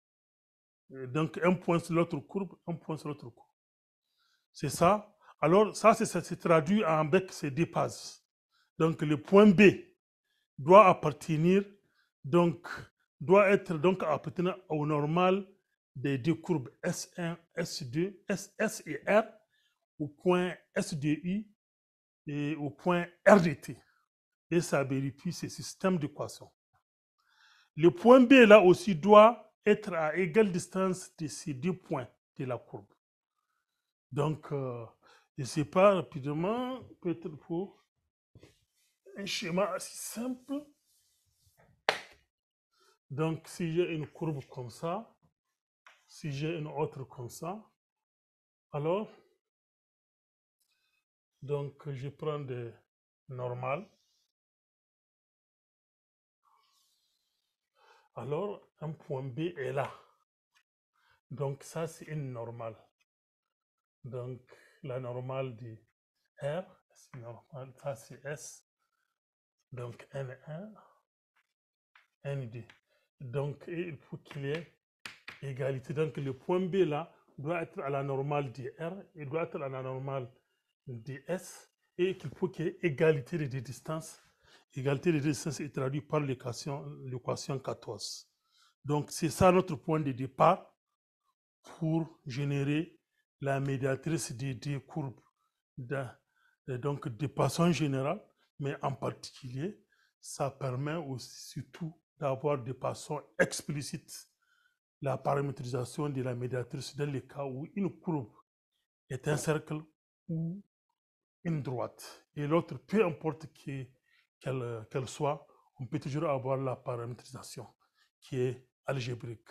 Euh, donc, un point sur l'autre courbe, un point sur l'autre courbe. C'est ça. Alors, ça, se traduit en bec, ces deux Donc, le point B doit appartenir donc doit être donc appartenant au normal des deux courbes S1, S2, SS et R au point SDI et au point RDT. Et ça vérifie ce système d'équation. Le point B là aussi doit être à égale distance de ces deux points de la courbe. Donc, euh, je ne sais pas rapidement, peut-être pour un schéma assez simple. Donc, si j'ai une courbe comme ça, si j'ai une autre comme ça, alors, donc je prends des normales. Alors, un point B est là. Donc, ça, c'est une normale. Donc, la normale du R, c'est normal, ça, c'est S. Donc, N1, N2. Donc, il faut qu'il y ait égalité. Donc, le point B là doit être à la normale R il doit être à la normale ds, et qu'il faut qu'il y ait égalité des distances. Égalité des distances est traduite par l'équation 14. Donc, c'est ça notre point de départ pour générer la médiatrice des courbes. De, donc, de façon générale, mais en particulier, ça permet aussi surtout d'avoir de façon explicite la paramétrisation de la médiatrice dans les cas où une courbe est un cercle ou une droite. Et l'autre, peu importe qu'elle soit, on peut toujours avoir la paramétrisation qui est algébrique.